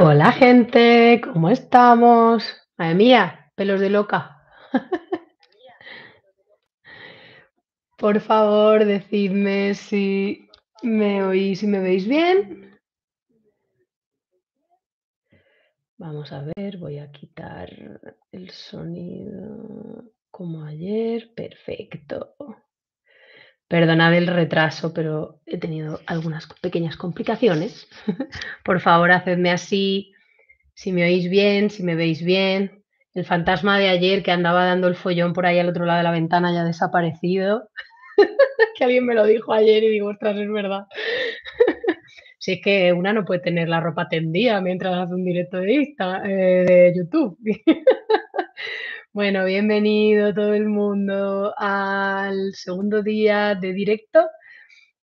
Hola gente, ¿cómo estamos? Madre mía, pelos de loca. Por favor, decidme si me oís y me veis bien. Vamos a ver, voy a quitar el sonido como ayer. Perfecto. Perdonad el retraso, pero he tenido algunas pequeñas complicaciones. Por favor, hacedme así, si me oís bien, si me veis bien. El fantasma de ayer que andaba dando el follón por ahí al otro lado de la ventana ya ha desaparecido. que alguien me lo dijo ayer y digo, ostras, es verdad. si es que una no puede tener la ropa tendida mientras hace un directo de, Insta, eh, de YouTube. Bueno, bienvenido todo el mundo al segundo día de directo,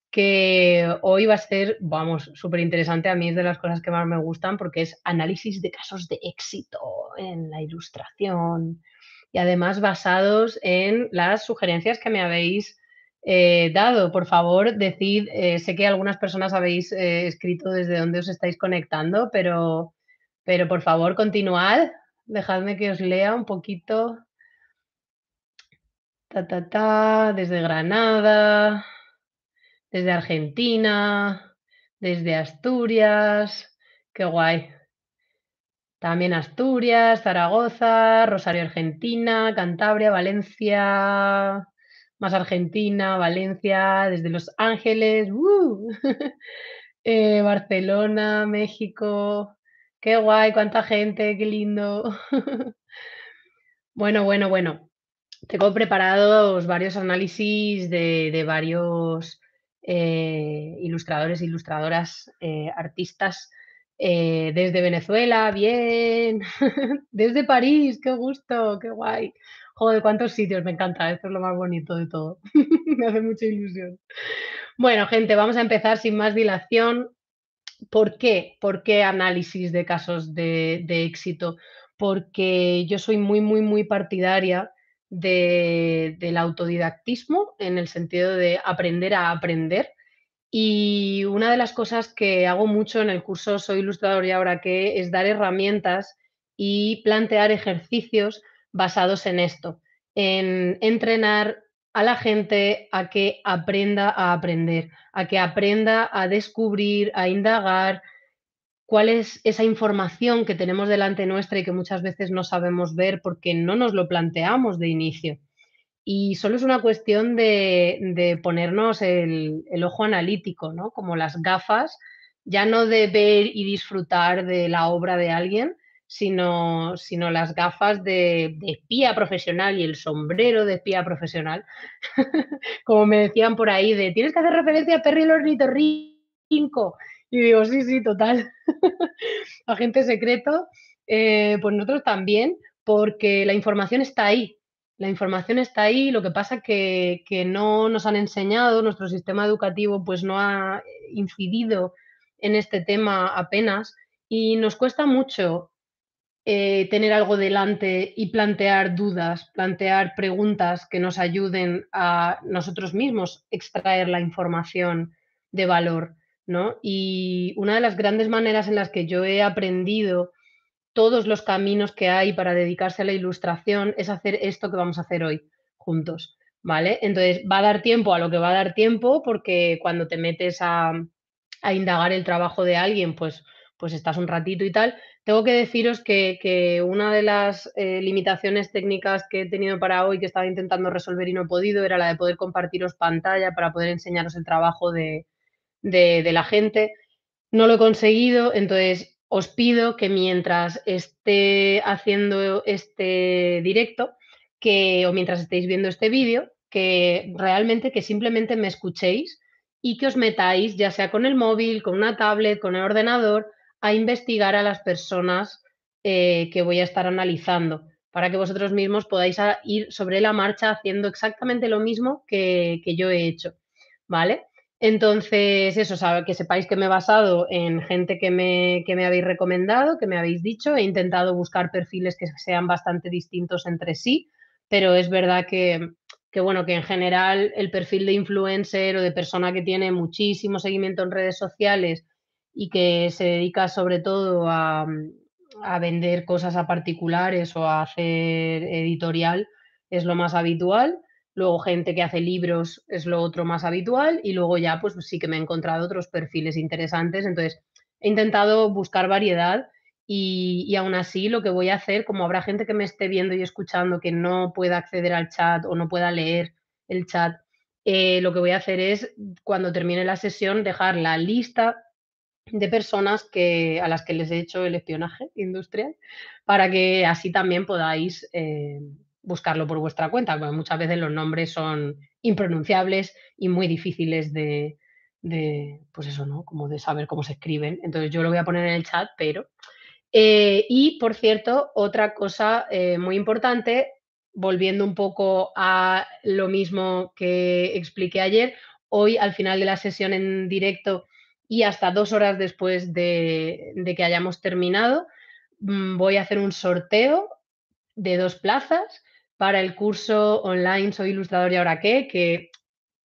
que hoy va a ser, vamos, súper interesante. A mí es de las cosas que más me gustan porque es análisis de casos de éxito en la ilustración y además basados en las sugerencias que me habéis eh, dado. Por favor, decid, eh, sé que algunas personas habéis eh, escrito desde dónde os estáis conectando, pero, pero por favor, continuad Dejadme que os lea un poquito. Ta, ta, ta, desde Granada, desde Argentina, desde Asturias. Qué guay. También Asturias, Zaragoza, Rosario Argentina, Cantabria, Valencia, más Argentina, Valencia, desde Los Ángeles, ¡Uh! eh, Barcelona, México, Qué guay, cuánta gente, qué lindo. bueno, bueno, bueno. Tengo preparados varios análisis de, varios eh, ilustradores, ilustradoras, eh, artistas eh, desde Venezuela, bien, desde París, qué gusto, qué guay. Joder, cuántos sitios, me encanta, esto es lo más bonito de todo. me hace mucha ilusión. Bueno, gente, vamos a empezar sin más dilación ¿Por qué? ¿Por qué análisis de casos de, éxito? Porque yo soy muy, muy, muy partidaria del autodidactismo en el sentido de aprender a aprender. Y una de las cosas que hago mucho en el curso Soy Ilustrador y ahora qué es dar herramientas y plantear ejercicios basados en esto, en entrenar a la gente a que aprenda a aprender, a que aprenda a descubrir, a indagar cuál es esa información que tenemos delante nuestra y que muchas veces no sabemos ver porque no nos lo planteamos de inicio. Y solo es una cuestión de, ponernos el, el, ojo analítico, ¿no? Como las gafas, ya no de ver y disfrutar de la obra de alguien, sino, sino las gafas de, espía profesional y el sombrero de espía profesional. Como me decían por ahí, de tienes que hacer referencia a Perry el ornitorrinco. Y digo, sí, sí, total. Agente secreto, eh, pues nosotros también, porque la información está ahí. La información está ahí, lo que pasa que, que no nos han enseñado, nuestro sistema educativo pues no ha incidido en este tema apenas y nos cuesta mucho eh, tener algo delante y plantear dudas, plantear preguntas que nos ayuden a nosotros mismos extraer la información de valor. ¿no? Y una de las grandes maneras en las que yo he aprendido todos los caminos que hay para dedicarse a la ilustración es hacer esto que vamos a hacer hoy juntos. ¿Vale? Entonces va a dar tiempo a lo que va a dar tiempo porque cuando te metes a, indagar el trabajo de alguien, pues, pues estás un ratito y tal, tengo que deciros que, una de las eh, limitaciones técnicas que he tenido para hoy, que estaba intentando resolver y no he podido, era la de poder compartiros pantalla para poder enseñaros el trabajo de, de la gente. No lo he conseguido, entonces os pido que mientras esté haciendo este directo, que, o mientras estéis viendo este vídeo, que realmente que simplemente me escuchéis y que os metáis, ya sea con el móvil, con una tablet, con el ordenador, a investigar a las personas eh, que voy a estar analizando para que vosotros mismos podáis ir sobre la marcha haciendo exactamente lo mismo que, yo he hecho, ¿vale? Entonces, eso, que sepáis que me he basado en gente que me, que me habéis recomendado, que me habéis dicho, he intentado buscar perfiles que sean bastante distintos entre sí, pero es verdad que, que, bueno, que en general el perfil de influencer o de persona que tiene muchísimo seguimiento en redes sociales y que se dedica sobre todo mm, a, vender cosas a particulares o a hacer editorial es lo más habitual. Luego gente que hace libros es lo otro más habitual y luego ya pues sí que me he encontrado otros perfiles interesantes. Entonces he intentado buscar variedad y, aún así lo que voy a hacer, como habrá gente que me esté viendo y escuchando que no pueda acceder al chat o no pueda leer el chat, eh, lo que voy a hacer es cuando termine la sesión dejar la lista de personas que, a las que les he hecho el espionaje industrial para que así también podáis eh, buscarlo por vuestra cuenta, porque muchas veces los nombres son impronunciables y muy difíciles de, pues eso, ¿no? Como de saber cómo se escriben. Entonces yo lo voy a poner en el chat, pero... Eh, y, por cierto, otra cosa eh, muy importante, volviendo un poco a lo mismo que expliqué ayer, hoy al final de la sesión en directo y hasta dos horas después de, que hayamos terminado mm, voy a hacer un sorteo de dos plazas para el curso online Soy ilustrador y ahora qué, que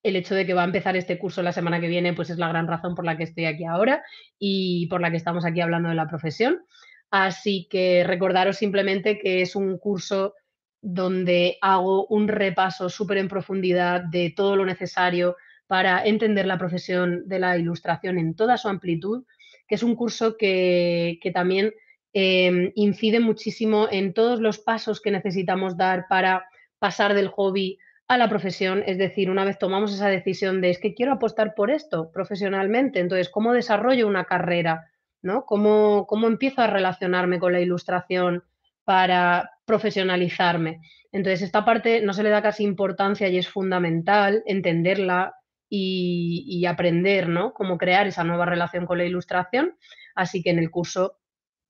el hecho de que va a empezar este curso la semana que viene, pues es la gran razón por la que estoy aquí ahora y por la que estamos aquí hablando de la profesión. Así que recordaros simplemente que es un curso donde hago un repaso súper en profundidad de todo lo necesario para entender la profesión de la ilustración en toda su amplitud, que es un curso que, también em, incide muchísimo en todos los pasos que necesitamos dar para pasar del hobby a la profesión, es decir, una vez tomamos esa decisión de es que quiero apostar por esto profesionalmente, entonces, ¿cómo desarrollo una carrera? ¿no? ¿Cómo, ¿Cómo, empiezo a relacionarme con la ilustración para profesionalizarme? Entonces, esta parte no se le da casi importancia y es fundamental entenderla, y, aprender ¿no? cómo crear esa nueva relación con la ilustración. Así que en el curso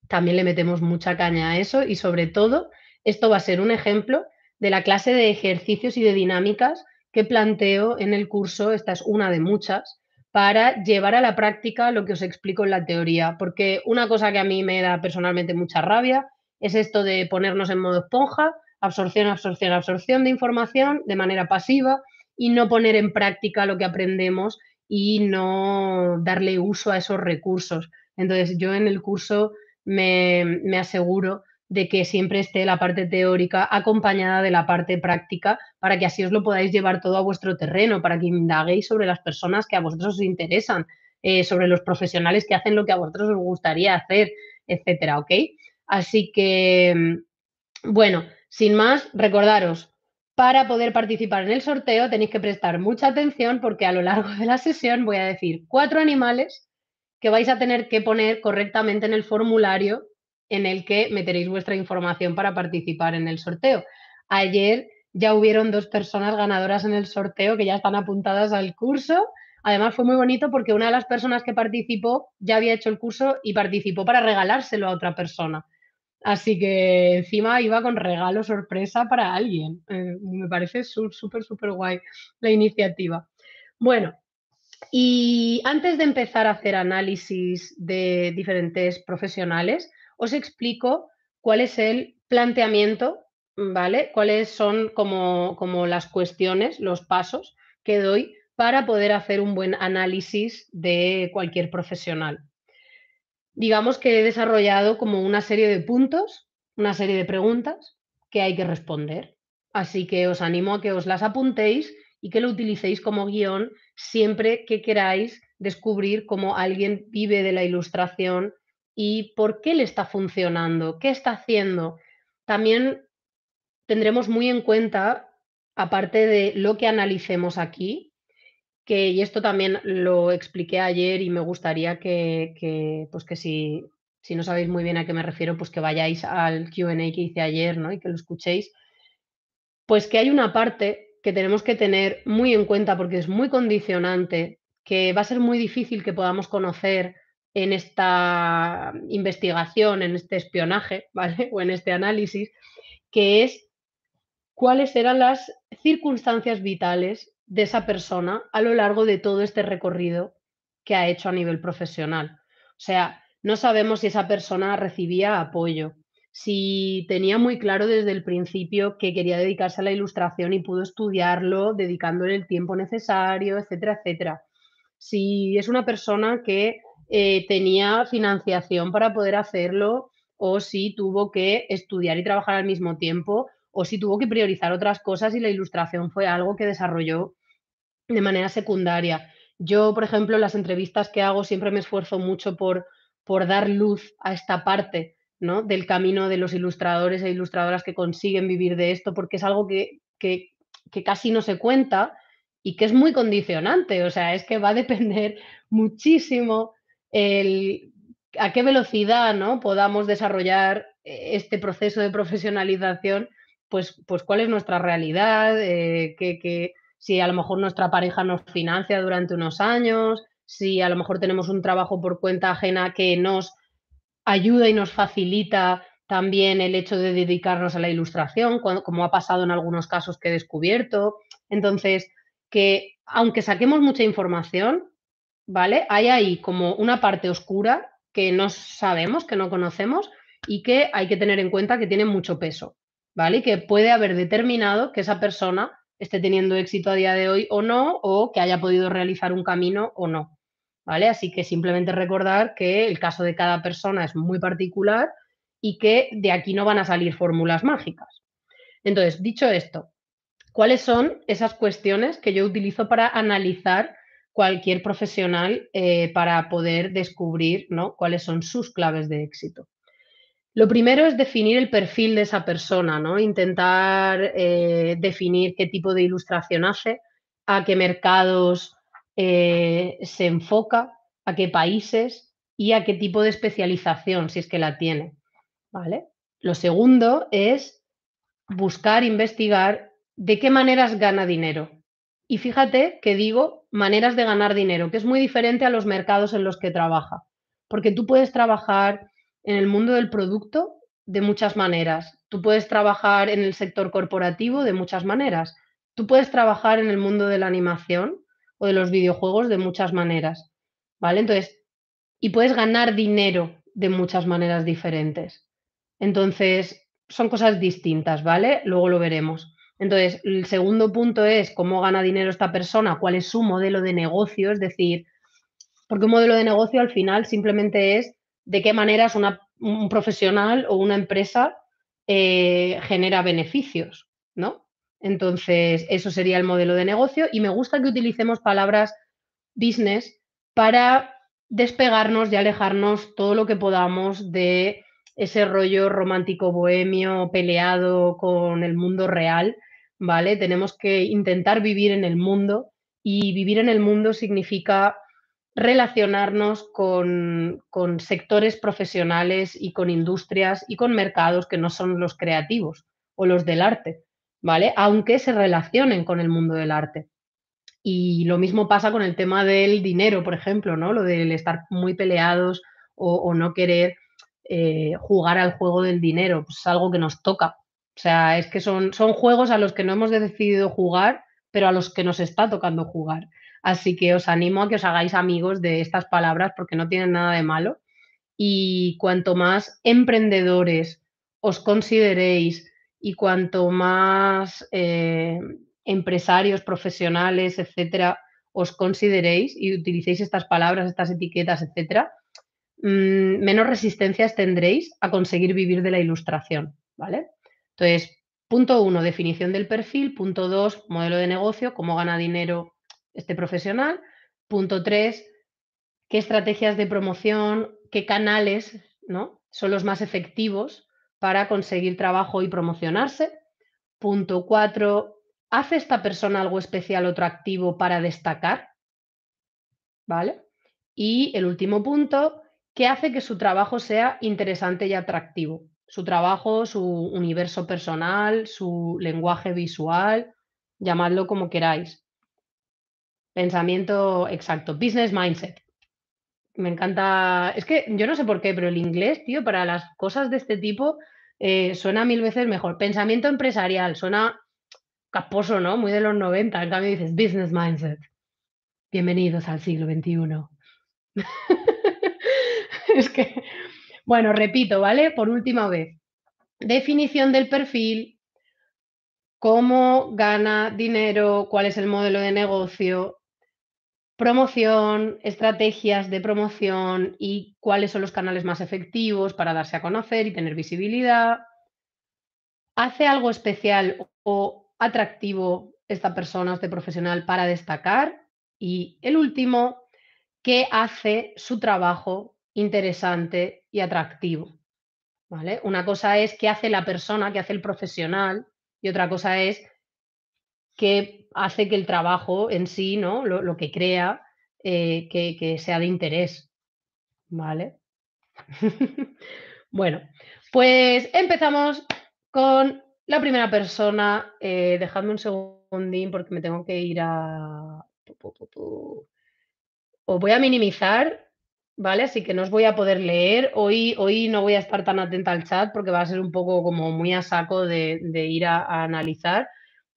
también le metemos mucha caña a eso y sobre todo esto va a ser un ejemplo de la clase de ejercicios y de dinámicas que planteo en el curso, esta es una de muchas, para llevar a la práctica lo que os explico en la teoría, porque una cosa que a mí me da personalmente mucha rabia es esto de ponernos en modo esponja, absorción, absorción, absorción de información de manera pasiva y no poner en práctica lo que aprendemos y no darle uso a esos recursos. Entonces, yo en el curso me, aseguro de que siempre esté la parte teórica acompañada de la parte práctica para que así os lo podáis llevar todo a vuestro terreno, para que indaguéis sobre las personas que a vosotros os interesan, eh, sobre los profesionales que hacen lo que a vosotros os gustaría hacer, etcétera, ¿ok? Así que, mm, bueno, sin más, recordaros, para poder participar en el sorteo tenéis que prestar mucha atención porque a lo largo de la sesión voy a decir cuatro animales que vais a tener que poner correctamente en el formulario en el que meteréis vuestra información para participar en el sorteo. Ayer ya hubieron dos personas ganadoras en el sorteo que ya están apuntadas al curso. Además fue muy bonito porque una de las personas que participó ya había hecho el curso y participó para regalárselo a otra persona. Así que encima iba con regalo sorpresa para alguien. Eh, me parece súper, súper guay la iniciativa. Bueno, y antes de empezar a hacer análisis de diferentes profesionales, os explico cuál es el planteamiento, ¿vale? Cuáles son como las cuestiones, los pasos que doy para poder hacer un buen análisis de cualquier profesional digamos que he desarrollado como una serie de puntos, una serie de preguntas que hay que responder. Así que os animo a que os las apuntéis y que lo utilicéis como guión siempre que queráis descubrir cómo alguien vive de la ilustración y por qué le está funcionando, qué está haciendo. También tendremos muy en cuenta, aparte de lo que analicemos aquí, y esto también lo expliqué ayer y me gustaría que, pues que si, si, no sabéis muy bien a qué me refiero, pues que vayáis al QA que hice ayer y que lo escuchéis, pues que hay una parte que tenemos que tener muy en cuenta porque es muy condicionante, que va a ser muy difícil que podamos conocer en esta investigación, en este espionaje, ¿vale? O en este análisis, que es cuáles eran las circunstancias vitales de esa persona a lo largo de todo este recorrido que ha hecho a nivel profesional. O sea, no sabemos si esa persona recibía apoyo, si tenía muy claro desde el principio que quería dedicarse a la ilustración y pudo estudiarlo dedicándole el tiempo necesario, etcétera, etcétera. Si es una persona que eh, tenía financiación para poder hacerlo o si tuvo que estudiar y trabajar al mismo tiempo o si tuvo que priorizar otras cosas y la ilustración fue algo que desarrolló de manera secundaria. Yo, por ejemplo, en las entrevistas que hago siempre me esfuerzo mucho por, dar luz a esta parte ¿no? del camino de los ilustradores e ilustradoras que consiguen vivir de esto, porque es algo que, que, casi no se cuenta y que es muy condicionante. O sea, es que va a depender muchísimo a qué velocidad ¿no? podamos desarrollar eh, este proceso de profesionalización pues, pues cuál es nuestra realidad, que, eh, que, si a lo mejor nuestra pareja nos financia durante unos años, si a lo mejor tenemos un trabajo por cuenta ajena que nos ayuda y nos facilita también el hecho de dedicarnos a la ilustración, como ha pasado en algunos casos que he descubierto. Entonces, que aunque saquemos mucha información, ¿vale? Hay ahí como una parte oscura que no sabemos, que no conocemos y que hay que tener en cuenta que tiene mucho peso. ¿vale? que puede haber determinado que esa persona esté teniendo éxito a día de hoy o no, o que haya podido realizar un camino o no, ¿vale? Así que simplemente recordar que el caso de cada persona es muy particular y que de aquí no van a salir fórmulas mágicas. Entonces, dicho esto, ¿cuáles son esas cuestiones que yo utilizo para analizar cualquier profesional eh, para poder descubrir ¿no? cuáles son sus claves de éxito? Lo primero es definir el perfil de esa persona, ¿no? Intentar eh, definir qué tipo de ilustración hace, a qué mercados eh, se enfoca, a qué países y a qué tipo de especialización, si es que la tiene. ¿Vale? Lo segundo es buscar, investigar de qué maneras gana dinero. Y fíjate que digo maneras de ganar dinero, que es muy diferente a los mercados en los que trabaja, porque tú puedes trabajar en el mundo del producto de muchas maneras. Tú puedes trabajar en el sector corporativo de muchas maneras. Tú puedes trabajar en el mundo de la animación o de los videojuegos de muchas maneras. ¿Vale? Entonces, y puedes ganar dinero de muchas maneras diferentes. Entonces, son cosas distintas, ¿vale? Luego lo veremos. Entonces, el segundo punto es cómo gana dinero esta persona, cuál es su modelo de negocio, es decir, porque un modelo de negocio al final simplemente es de qué manera una, un profesional o una empresa eh, genera beneficios, ¿no? Entonces, eso sería el modelo de negocio y me gusta que utilicemos palabras business para despegarnos y alejarnos todo lo que podamos de ese rollo romántico bohemio peleado con el mundo real, ¿vale? Tenemos que intentar vivir en el mundo y vivir en el mundo significa relacionarnos con, sectores profesionales y con industrias y con mercados que no son los creativos o los del arte, ¿vale? Aunque se relacionen con el mundo del arte. Y lo mismo pasa con el tema del dinero, por ejemplo, ¿no? Lo del estar muy peleados o, no querer eh, jugar al juego del dinero, pues, es algo que nos toca. O sea, es que son, son juegos a los que no hemos decidido jugar, pero a los que nos está tocando jugar. Así que os animo a que os hagáis amigos de estas palabras porque no tienen nada de malo. Y cuanto más emprendedores os consideréis y cuanto más eh, empresarios, profesionales, etcétera, os consideréis y utilicéis estas palabras, estas etiquetas, etcétera, mm, menos resistencias tendréis a conseguir vivir de la ilustración, ¿vale? Entonces, punto uno, definición del perfil, punto dos, modelo de negocio, cómo gana dinero este profesional. Punto tres, qué estrategias de promoción, qué canales ¿no? son los más efectivos para conseguir trabajo y promocionarse. Punto cuatro, ¿hace esta persona algo especial, o atractivo para destacar? ¿Vale? Y el último punto, ¿qué hace que su trabajo sea interesante y atractivo? Su trabajo, su universo personal, su lenguaje visual, llamadlo como queráis. Pensamiento exacto, business mindset. Me encanta, es que yo no sé por qué, pero el inglés, tío, para las cosas de este tipo eh, suena mil veces mejor. Pensamiento empresarial, suena caposo, ¿no? Muy de los 90. En cambio dices business mindset. Bienvenidos al siglo XXI. es que, bueno, repito, ¿vale? Por última vez. Definición del perfil, cómo gana dinero, cuál es el modelo de negocio, promoción, estrategias de promoción y cuáles son los canales más efectivos para darse a conocer y tener visibilidad. ¿Hace algo especial o atractivo esta persona, este profesional, para destacar? Y el último, ¿qué hace su trabajo interesante y atractivo? ¿Vale? Una cosa es qué hace la persona, qué hace el profesional, y otra cosa es qué hace que el trabajo en sí, ¿no? Lo, que crea, eh, que, sea de interés. ¿Vale? bueno, pues empezamos con la primera persona. Eh, dejadme un segundín porque me tengo que ir a... Os voy a minimizar, ¿vale? Así que no os voy a poder leer. Hoy, hoy no voy a estar tan atenta al chat porque va a ser un poco como muy a saco de, ir a, a analizar.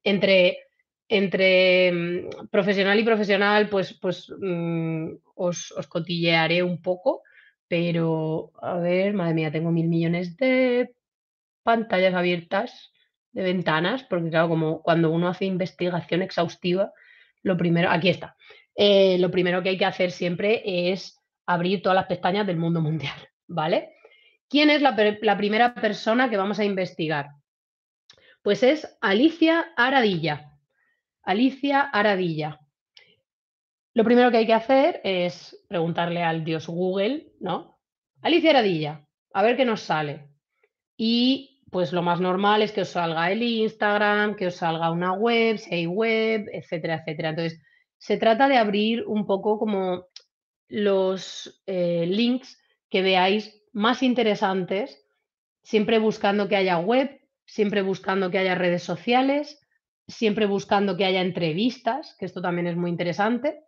Entre entre mm, profesional y profesional, pues, pues mm, os, cotillearé un poco, pero a ver, madre mía, tengo mil millones de pantallas abiertas, de ventanas, porque claro, como cuando uno hace investigación exhaustiva, lo primero, aquí está, eh, lo primero que hay que hacer siempre es abrir todas las pestañas del mundo mundial, ¿vale? ¿Quién es la primera persona que vamos a investigar? Pues es Alicia Aradilla Alicia Aradilla. Lo primero que hay que hacer es preguntarle al dios Google, ¿no? Alicia Aradilla, a ver qué nos sale. Y pues lo más normal es que os salga el Instagram, que os salga una web, si hay web, etcétera, etcétera. Entonces, se trata de abrir un poco como los eh, links que veáis más interesantes, siempre buscando que haya web, siempre buscando que haya redes sociales siempre buscando que haya entrevistas, que esto también es muy interesante.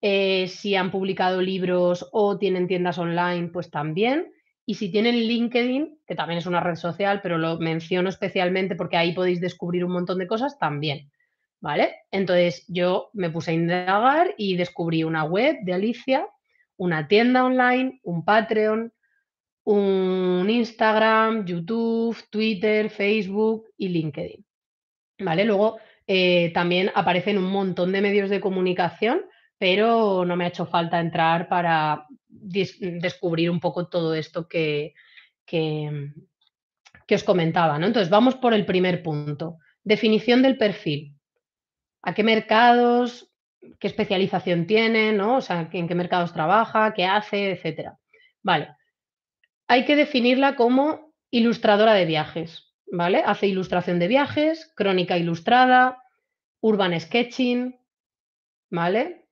Eh, si han publicado libros o tienen tiendas online, pues también. Y si tienen LinkedIn, que también es una red social, pero lo menciono especialmente porque ahí podéis descubrir un montón de cosas también. ¿Vale? Entonces yo me puse a indagar y descubrí una web de Alicia, una tienda online, un Patreon, un Instagram, YouTube, Twitter, Facebook y LinkedIn. ¿Vale? Luego eh, también aparece en un montón de medios de comunicación, pero no me ha hecho falta entrar para descubrir un poco todo esto que, que, os comentaba. Entonces, vamos por el primer punto. Definición del perfil. ¿A qué mercados? ¿Qué especialización tiene? O ¿en qué mercados trabaja? ¿Qué hace? Etcétera. Vale. Hay que definirla como ilustradora de viajes. Hace ilustración de viajes, crónica ilustrada, urban sketching,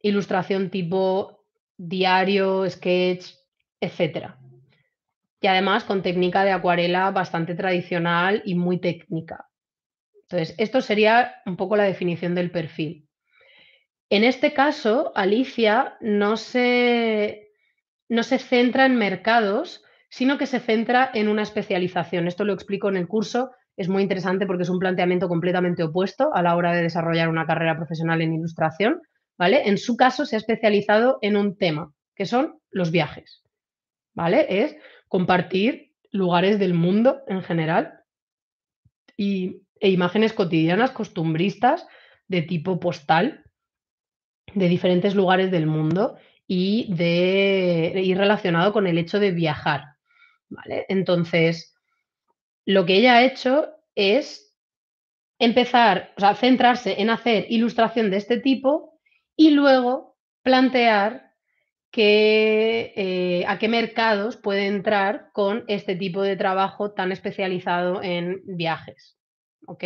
Ilustración tipo diario, sketch, etc. Y además con técnica de acuarela bastante tradicional y muy técnica. Entonces, esto sería un poco la definición del perfil. En este caso, Alicia no se centra en mercados, sino que se centra en una especialización. Esto lo explico en el curso, es muy interesante porque es un planteamiento completamente opuesto a la hora de desarrollar una carrera profesional en ilustración, ¿vale? En su caso se ha especializado en un tema, que son los viajes, ¿vale? Es compartir lugares del mundo en general y, e imágenes cotidianas, costumbristas, de tipo postal, de diferentes lugares del mundo y, de, y relacionado con el hecho de viajar, ¿vale? Entonces, lo que ella ha hecho es empezar, o sea, centrarse en hacer ilustración de este tipo y luego plantear eh, a qué mercados puede entrar con este tipo de trabajo tan especializado en viajes. ¿Ok?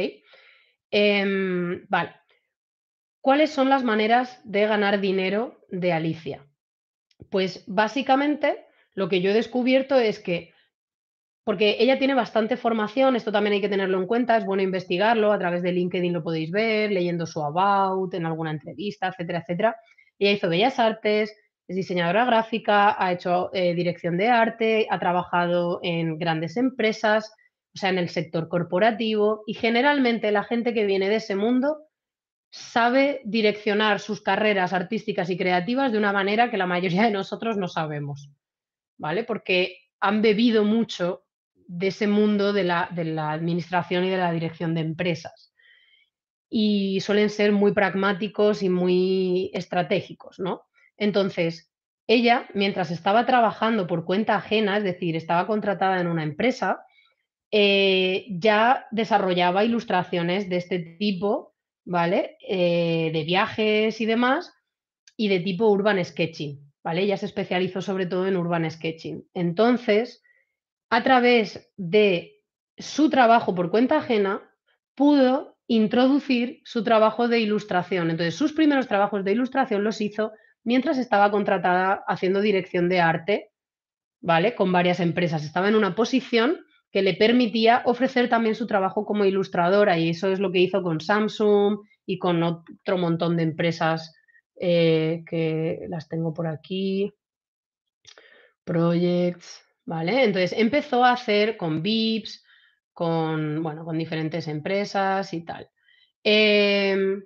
Em, vale. ¿Cuáles son las maneras de ganar dinero de Alicia? Pues básicamente lo que yo he descubierto es que porque ella tiene bastante formación, esto también hay que tenerlo en cuenta, es bueno investigarlo, a través de LinkedIn lo podéis ver, leyendo su about, en alguna entrevista, etcétera, etcétera. Ella hizo bellas artes, es diseñadora gráfica, ha hecho eh, dirección de arte, ha trabajado en grandes empresas, o sea, en el sector corporativo, y generalmente la gente que viene de ese mundo sabe direccionar sus carreras artísticas y creativas de una manera que la mayoría de nosotros no sabemos, ¿vale? Porque han bebido mucho de ese mundo de la, administración y de la dirección de empresas y suelen ser muy pragmáticos y muy estratégicos, ¿no? Entonces, ella, mientras estaba trabajando por cuenta ajena, es decir, estaba contratada en una empresa, eh, ya desarrollaba ilustraciones de este tipo, ¿vale? Eh, de viajes y demás, y de tipo urban sketching, ¿vale? Ella se especializó sobre todo en urban sketching. Entonces, a través de su trabajo por cuenta ajena, pudo introducir su trabajo de ilustración. Entonces, sus primeros trabajos de ilustración los hizo mientras estaba contratada haciendo dirección de arte, ¿vale? Con varias empresas. Estaba en una posición que le permitía ofrecer también su trabajo como ilustradora y eso es lo que hizo con Samsung y con otro montón de empresas eh, que las tengo por aquí. Projects. Entonces empezó a hacer con VIPs, con, bueno, con diferentes empresas y tal. Em,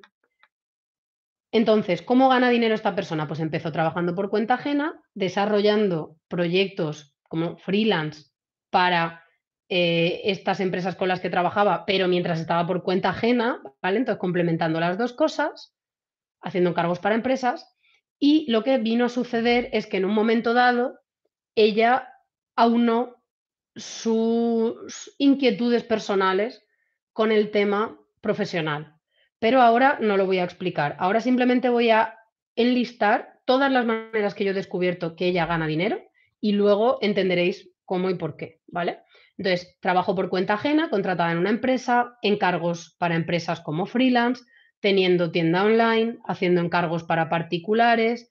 entonces, ¿cómo gana dinero esta persona? Pues empezó trabajando por cuenta ajena, desarrollando proyectos como freelance para eh, estas empresas con las que trabajaba, pero mientras estaba por cuenta ajena, ¿vale? Entonces, complementando las dos cosas, haciendo encargos para empresas, y lo que vino a suceder es que en un momento dado, ella a uno sus inquietudes personales con el tema profesional. Pero ahora no lo voy a explicar. Ahora simplemente voy a enlistar todas las maneras que yo he descubierto que ella gana dinero y luego entenderéis cómo y por qué, ¿vale? Entonces, trabajo por cuenta ajena, contratada en una empresa, encargos para empresas como freelance, teniendo tienda online, haciendo encargos para particulares,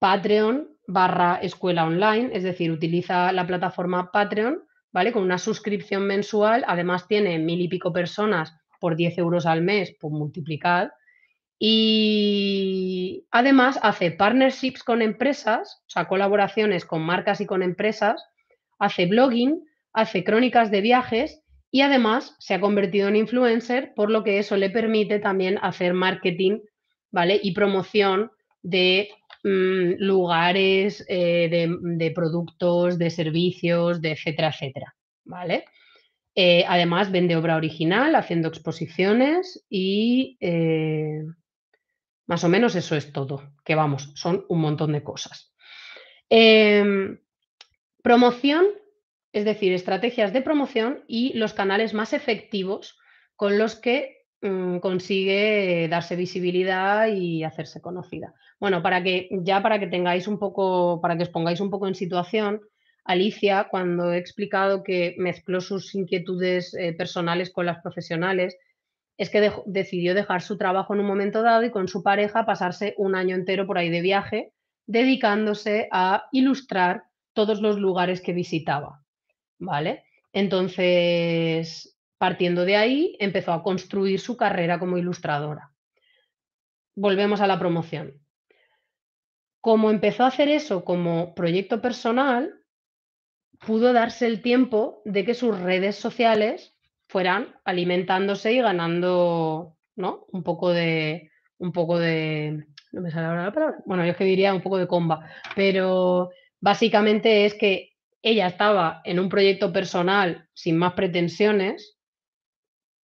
Patreon, barra escuela online, es decir, utiliza la plataforma Patreon, ¿vale? Con una suscripción mensual, además tiene mil y pico personas por 10 euros al mes, por pues multiplicar. Y además hace partnerships con empresas, o sea, colaboraciones con marcas y con empresas, hace blogging, hace crónicas de viajes y además se ha convertido en influencer, por lo que eso le permite también hacer marketing, ¿vale? Y promoción de Mm, lugares eh, de, productos, de servicios, de etcétera, etcétera. ¿Vale? Eh, además, vende obra original, haciendo exposiciones y eh, más o menos eso es todo, que vamos, son un montón de cosas. Em, promoción, es decir, estrategias de promoción y los canales más efectivos con los que mm, consigue darse visibilidad y hacerse conocida. Bueno, para que ya para que tengáis un poco, para que os pongáis un poco en situación, Alicia, cuando he explicado que mezcló sus inquietudes eh, personales con las profesionales, es que decidió dejar su trabajo en un momento dado y con su pareja pasarse un año entero por ahí de viaje, dedicándose a ilustrar todos los lugares que visitaba. ¿Vale? Entonces, partiendo de ahí, empezó a construir su carrera como ilustradora. Volvemos a la promoción como empezó a hacer eso como proyecto personal, pudo darse el tiempo de que sus redes sociales fueran alimentándose y ganando, ¿no? Un poco de, un poco de, no me sale ahora la palabra, bueno, yo es que diría un poco de comba, pero básicamente es que ella estaba en un proyecto personal sin más pretensiones,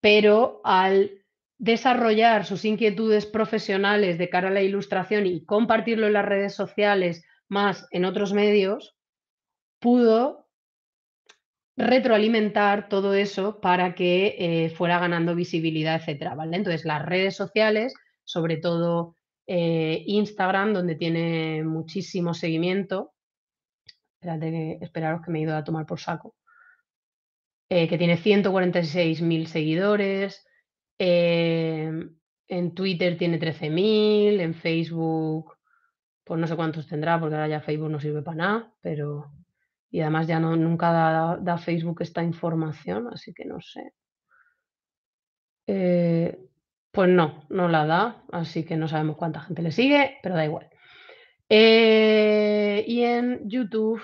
pero al desarrollar sus inquietudes profesionales de cara a la ilustración y compartirlo en las redes sociales más en otros medios, pudo retroalimentar todo eso para que eh, fuera ganando visibilidad, etcétera. ¿vale? Entonces, las redes sociales, sobre todo eh, Instagram, donde tiene muchísimo seguimiento. Espérate que, esperaros que me he ido a tomar por saco. Eh, que tiene 146.000 seguidores, Em, en Twitter tiene 13.000, en Facebook, pues no sé cuántos tendrá, porque ahora ya Facebook no sirve para nada, pero. Y además ya no, nunca da, Facebook esta información, así que no sé. Eh, pues no, no la da, así que no sabemos cuánta gente le sigue, pero da igual. Eh, y en YouTube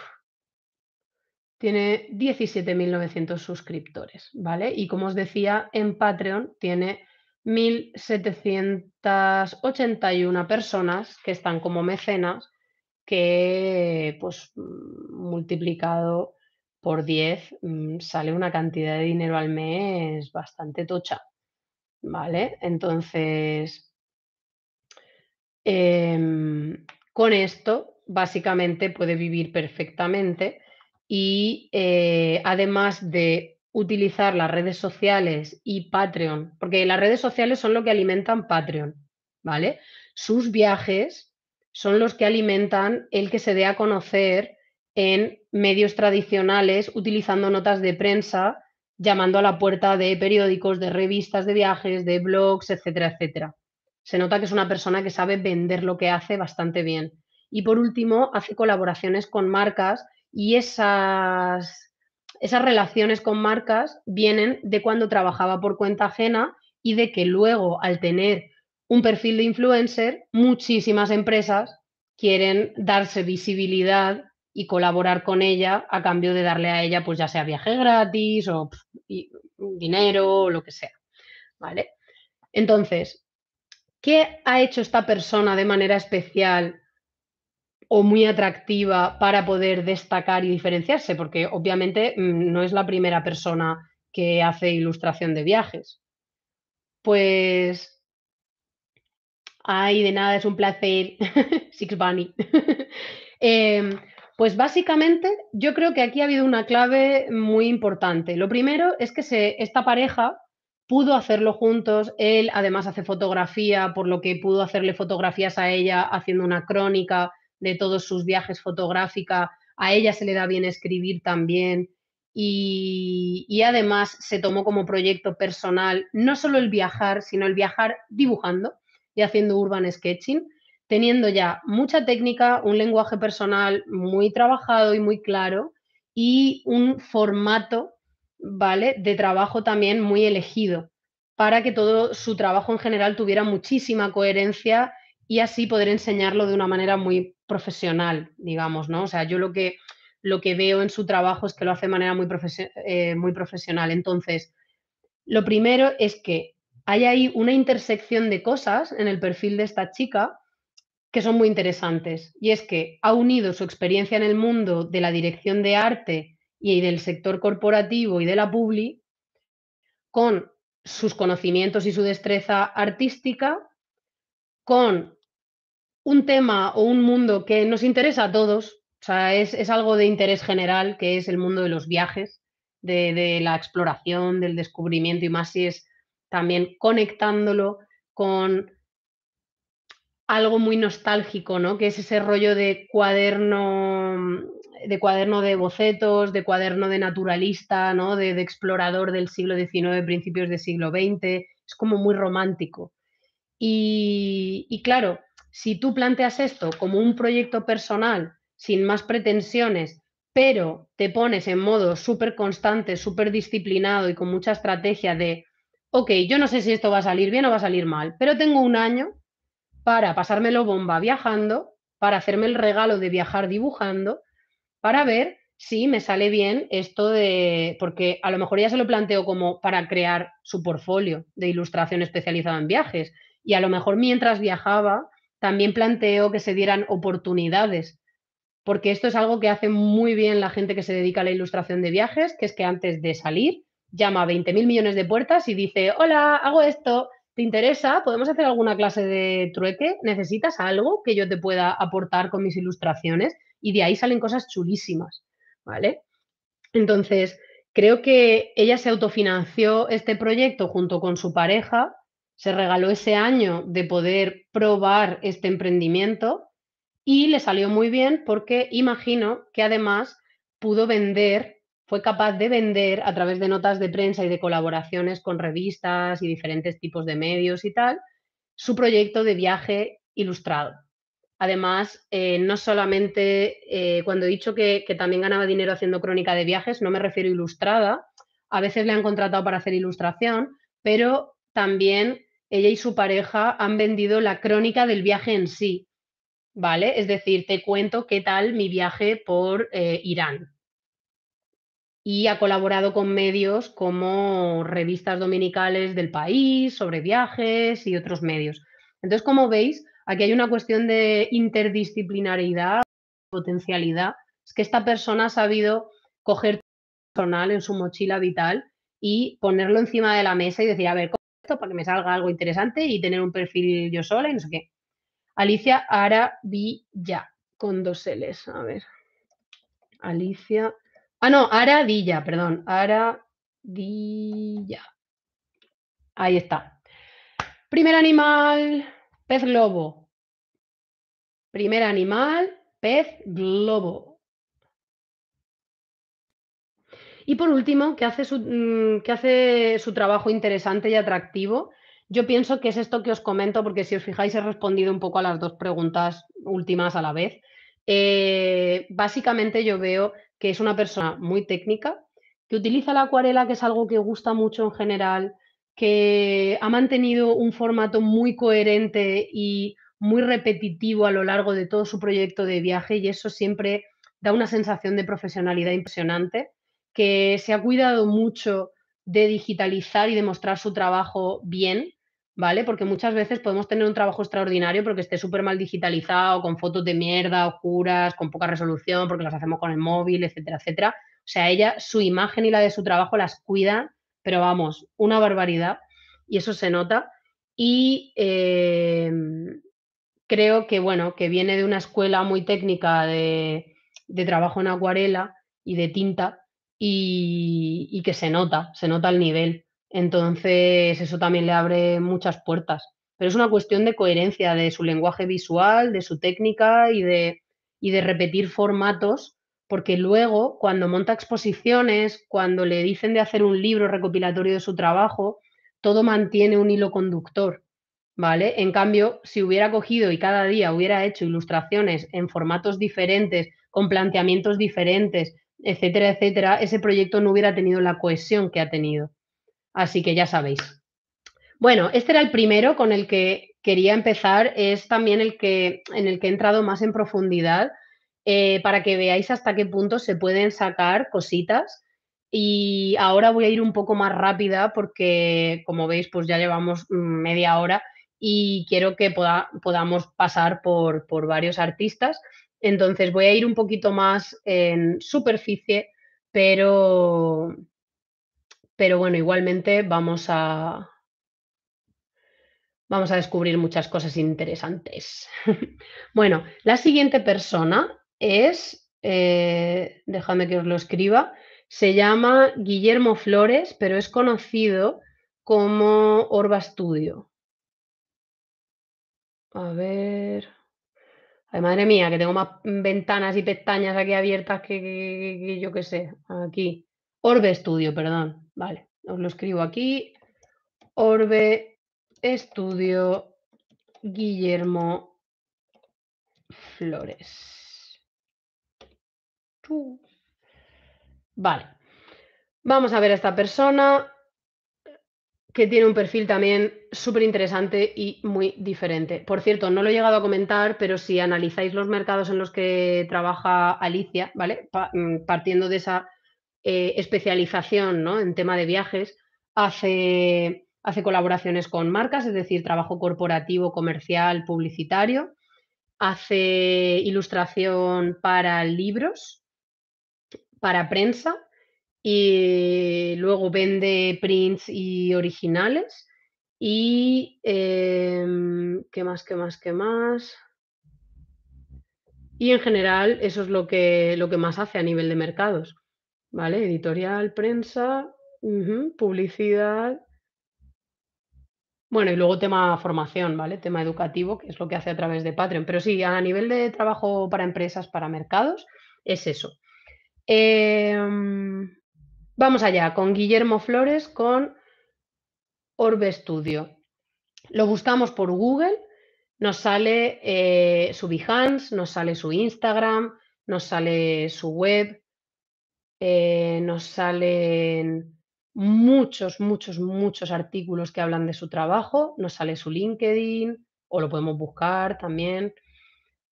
tiene 17.900 suscriptores, ¿vale? Y como os decía, en Patreon tiene 1.781 personas que están como mecenas, que pues mm, multiplicado por 10 mm, sale una cantidad de dinero al mes bastante tocha, ¿vale? Entonces, em, con esto básicamente puede vivir perfectamente y eh, además de utilizar las redes sociales y Patreon, porque las redes sociales son lo que alimentan Patreon, ¿vale? Sus viajes son los que alimentan el que se dé a conocer en medios tradicionales, utilizando notas de prensa, llamando a la puerta de periódicos, de revistas de viajes, de blogs, etcétera, etcétera. Se nota que es una persona que sabe vender lo que hace bastante bien. Y por último, hace colaboraciones con marcas y esas, esas relaciones con marcas vienen de cuando trabajaba por cuenta ajena y de que luego al tener un perfil de influencer, muchísimas empresas quieren darse visibilidad y colaborar con ella a cambio de darle a ella, pues ya sea viaje gratis o mm, dinero o lo que sea. ¿Vale? Entonces, ¿qué ha hecho esta persona de manera especial o muy atractiva para poder destacar y diferenciarse, porque obviamente mm, no es la primera persona que hace ilustración de viajes. Pues Ay, de nada, es un placer. Six Bunny. Em, pues básicamente yo creo que aquí ha habido una clave muy importante. Lo primero es que se, esta pareja pudo hacerlo juntos, él además hace fotografía, por lo que pudo hacerle fotografías a ella haciendo una crónica de todos sus viajes fotográfica, a ella se le da bien escribir también y, además se tomó como proyecto personal no solo el viajar, sino el viajar dibujando y haciendo urban sketching, teniendo ya mucha técnica, un lenguaje personal muy trabajado y muy claro y un formato, ¿vale?, de trabajo también muy elegido para que todo su trabajo en general tuviera muchísima coherencia y así poder enseñarlo de una manera muy profesional, digamos, ¿no? O sea, yo lo que, lo que veo en su trabajo es que lo hace de manera muy, eh, muy profesional. Entonces, lo primero es que hay ahí una intersección de cosas en el perfil de esta chica que son muy interesantes. Y es que ha unido su experiencia en el mundo de la dirección de arte y del sector corporativo y de la publi con sus conocimientos y su destreza artística, con un tema o un mundo que nos interesa a todos, o sea, es, algo de interés general, que es el mundo de los viajes, de, la exploración, del descubrimiento y más si es también conectándolo con algo muy nostálgico, ¿no? Que es ese rollo de cuaderno, de cuaderno de bocetos, de cuaderno de naturalista, ¿no? De, explorador del siglo XIX, principios del siglo XX. Es como muy romántico. Y, y claro, si tú planteas esto como un proyecto personal, sin más pretensiones, pero te pones en modo súper constante, súper disciplinado y con mucha estrategia de, ok, yo no sé si esto va a salir bien o va a salir mal, pero tengo un año para pasármelo bomba viajando, para hacerme el regalo de viajar dibujando, para ver si me sale bien esto de, porque a lo mejor ya se lo planteo como para crear su portfolio de ilustración especializada en viajes, y a lo mejor mientras viajaba también planteo que se dieran oportunidades, porque esto es algo que hace muy bien la gente que se dedica a la ilustración de viajes, que es que antes de salir llama a 20.000 millones de puertas y dice, hola, hago esto, ¿te interesa? ¿Podemos hacer alguna clase de trueque? ¿Necesitas algo que yo te pueda aportar con mis ilustraciones? Y de ahí salen cosas chulísimas, ¿vale? Entonces, creo que ella se autofinanció este proyecto junto con su pareja se regaló ese año de poder probar este emprendimiento y le salió muy bien porque imagino que además pudo vender, fue capaz de vender a través de notas de prensa y de colaboraciones con revistas y diferentes tipos de medios y tal, su proyecto de viaje ilustrado. Además, eh, no solamente eh, cuando he dicho que, que, también ganaba dinero haciendo crónica de viajes, no me refiero a ilustrada, a veces le han contratado para hacer ilustración, pero también ella y su pareja han vendido la crónica del viaje en sí, ¿vale? Es decir, te cuento qué tal mi viaje por eh, Irán. Y ha colaborado con medios como revistas dominicales del país, sobre viajes y otros medios. Entonces, como veis, aquí hay una cuestión de interdisciplinaridad, potencialidad. Es que esta persona ha sabido coger personal en su mochila vital y ponerlo encima de la mesa y decir, a ver, ¿cómo? para que me salga algo interesante y tener un perfil yo sola y no sé qué. Alicia Arabilla con dos L's, a ver. Alicia. Ah, no, Aradilla, perdón. Aradilla. Ahí está. Primer animal, pez globo. Primer animal, pez globo. Y por último, que hace su, mm, hace su trabajo interesante y atractivo? Yo pienso que es esto que os comento, porque si os fijáis he respondido un poco a las dos preguntas últimas a la vez. Eh, básicamente yo veo que es una persona muy técnica, que utiliza la acuarela, que es algo que gusta mucho en general, que ha mantenido un formato muy coherente y muy repetitivo a lo largo de todo su proyecto de viaje y eso siempre da una sensación de profesionalidad impresionante que se ha cuidado mucho de digitalizar y de mostrar su trabajo bien, ¿vale? Porque muchas veces podemos tener un trabajo extraordinario porque esté súper mal digitalizado, con fotos de mierda, oscuras, con poca resolución, porque las hacemos con el móvil, etcétera, etcétera. O sea, ella, su imagen y la de su trabajo las cuida, pero vamos, una barbaridad, y eso se nota. Y eh, creo que, bueno, que viene de una escuela muy técnica de, de trabajo en acuarela y de tinta, y, que se nota, se nota el nivel. Entonces, eso también le abre muchas puertas. Pero es una cuestión de coherencia de su lenguaje visual, de su técnica y de, y de repetir formatos, porque luego, cuando monta exposiciones, cuando le dicen de hacer un libro recopilatorio de su trabajo, todo mantiene un hilo conductor, ¿vale? En cambio, si hubiera cogido y cada día hubiera hecho ilustraciones en formatos diferentes, con planteamientos diferentes, etcétera, etcétera, ese proyecto no hubiera tenido la cohesión que ha tenido. Así que ya sabéis. Bueno, este era el primero con el que quería empezar, es también el que en el que he entrado más en profundidad eh, para que veáis hasta qué punto se pueden sacar cositas. Y ahora voy a ir un poco más rápida porque, como veis, pues ya llevamos mm, media hora y quiero que podamos pasar por, por varios artistas. Entonces voy a ir un poquito más en superficie, pero, pero bueno, igualmente vamos a, vamos a descubrir muchas cosas interesantes. bueno, la siguiente persona es, eh, dejadme que os lo escriba, se llama Guillermo Flores, pero es conocido como Orba Studio. A ver. Ay, madre mía, que tengo más ventanas y pestañas aquí abiertas que, yo que, yo sé, aquí. Orbe Studio, perdón. Vale, os lo escribo aquí. Orbe Studio Guillermo Flores. Vale. Vamos a ver a esta persona que tiene un perfil también súper interesante y muy diferente. Por cierto, no lo he llegado a comentar, pero si analizáis los mercados en los que trabaja Alicia, ¿vale? Mm, partiendo de esa eh, especialización ¿no? en tema de viajes, hace, hace colaboraciones con marcas, es decir, trabajo corporativo, comercial, publicitario, hace ilustración para libros, para prensa y luego vende prints y originales. Y em, qué más, qué más, qué más. Y en general, eso es lo que, lo que más hace a nivel de mercados. ¿Vale? Editorial, prensa, publicidad. Bueno, y luego tema formación, ¿vale? Tema educativo, que es lo que hace a través de Patreon. Pero sí, a nivel de trabajo para empresas, para mercados, es eso. Eh, Vamos allá, con Guillermo Flores, con Orbe Studio. Lo buscamos por Google, nos sale eh, su Behance, nos sale su Instagram, nos sale su web, eh, nos salen muchos, muchos, muchos artículos que hablan de su trabajo, nos sale su LinkedIn o lo podemos buscar también.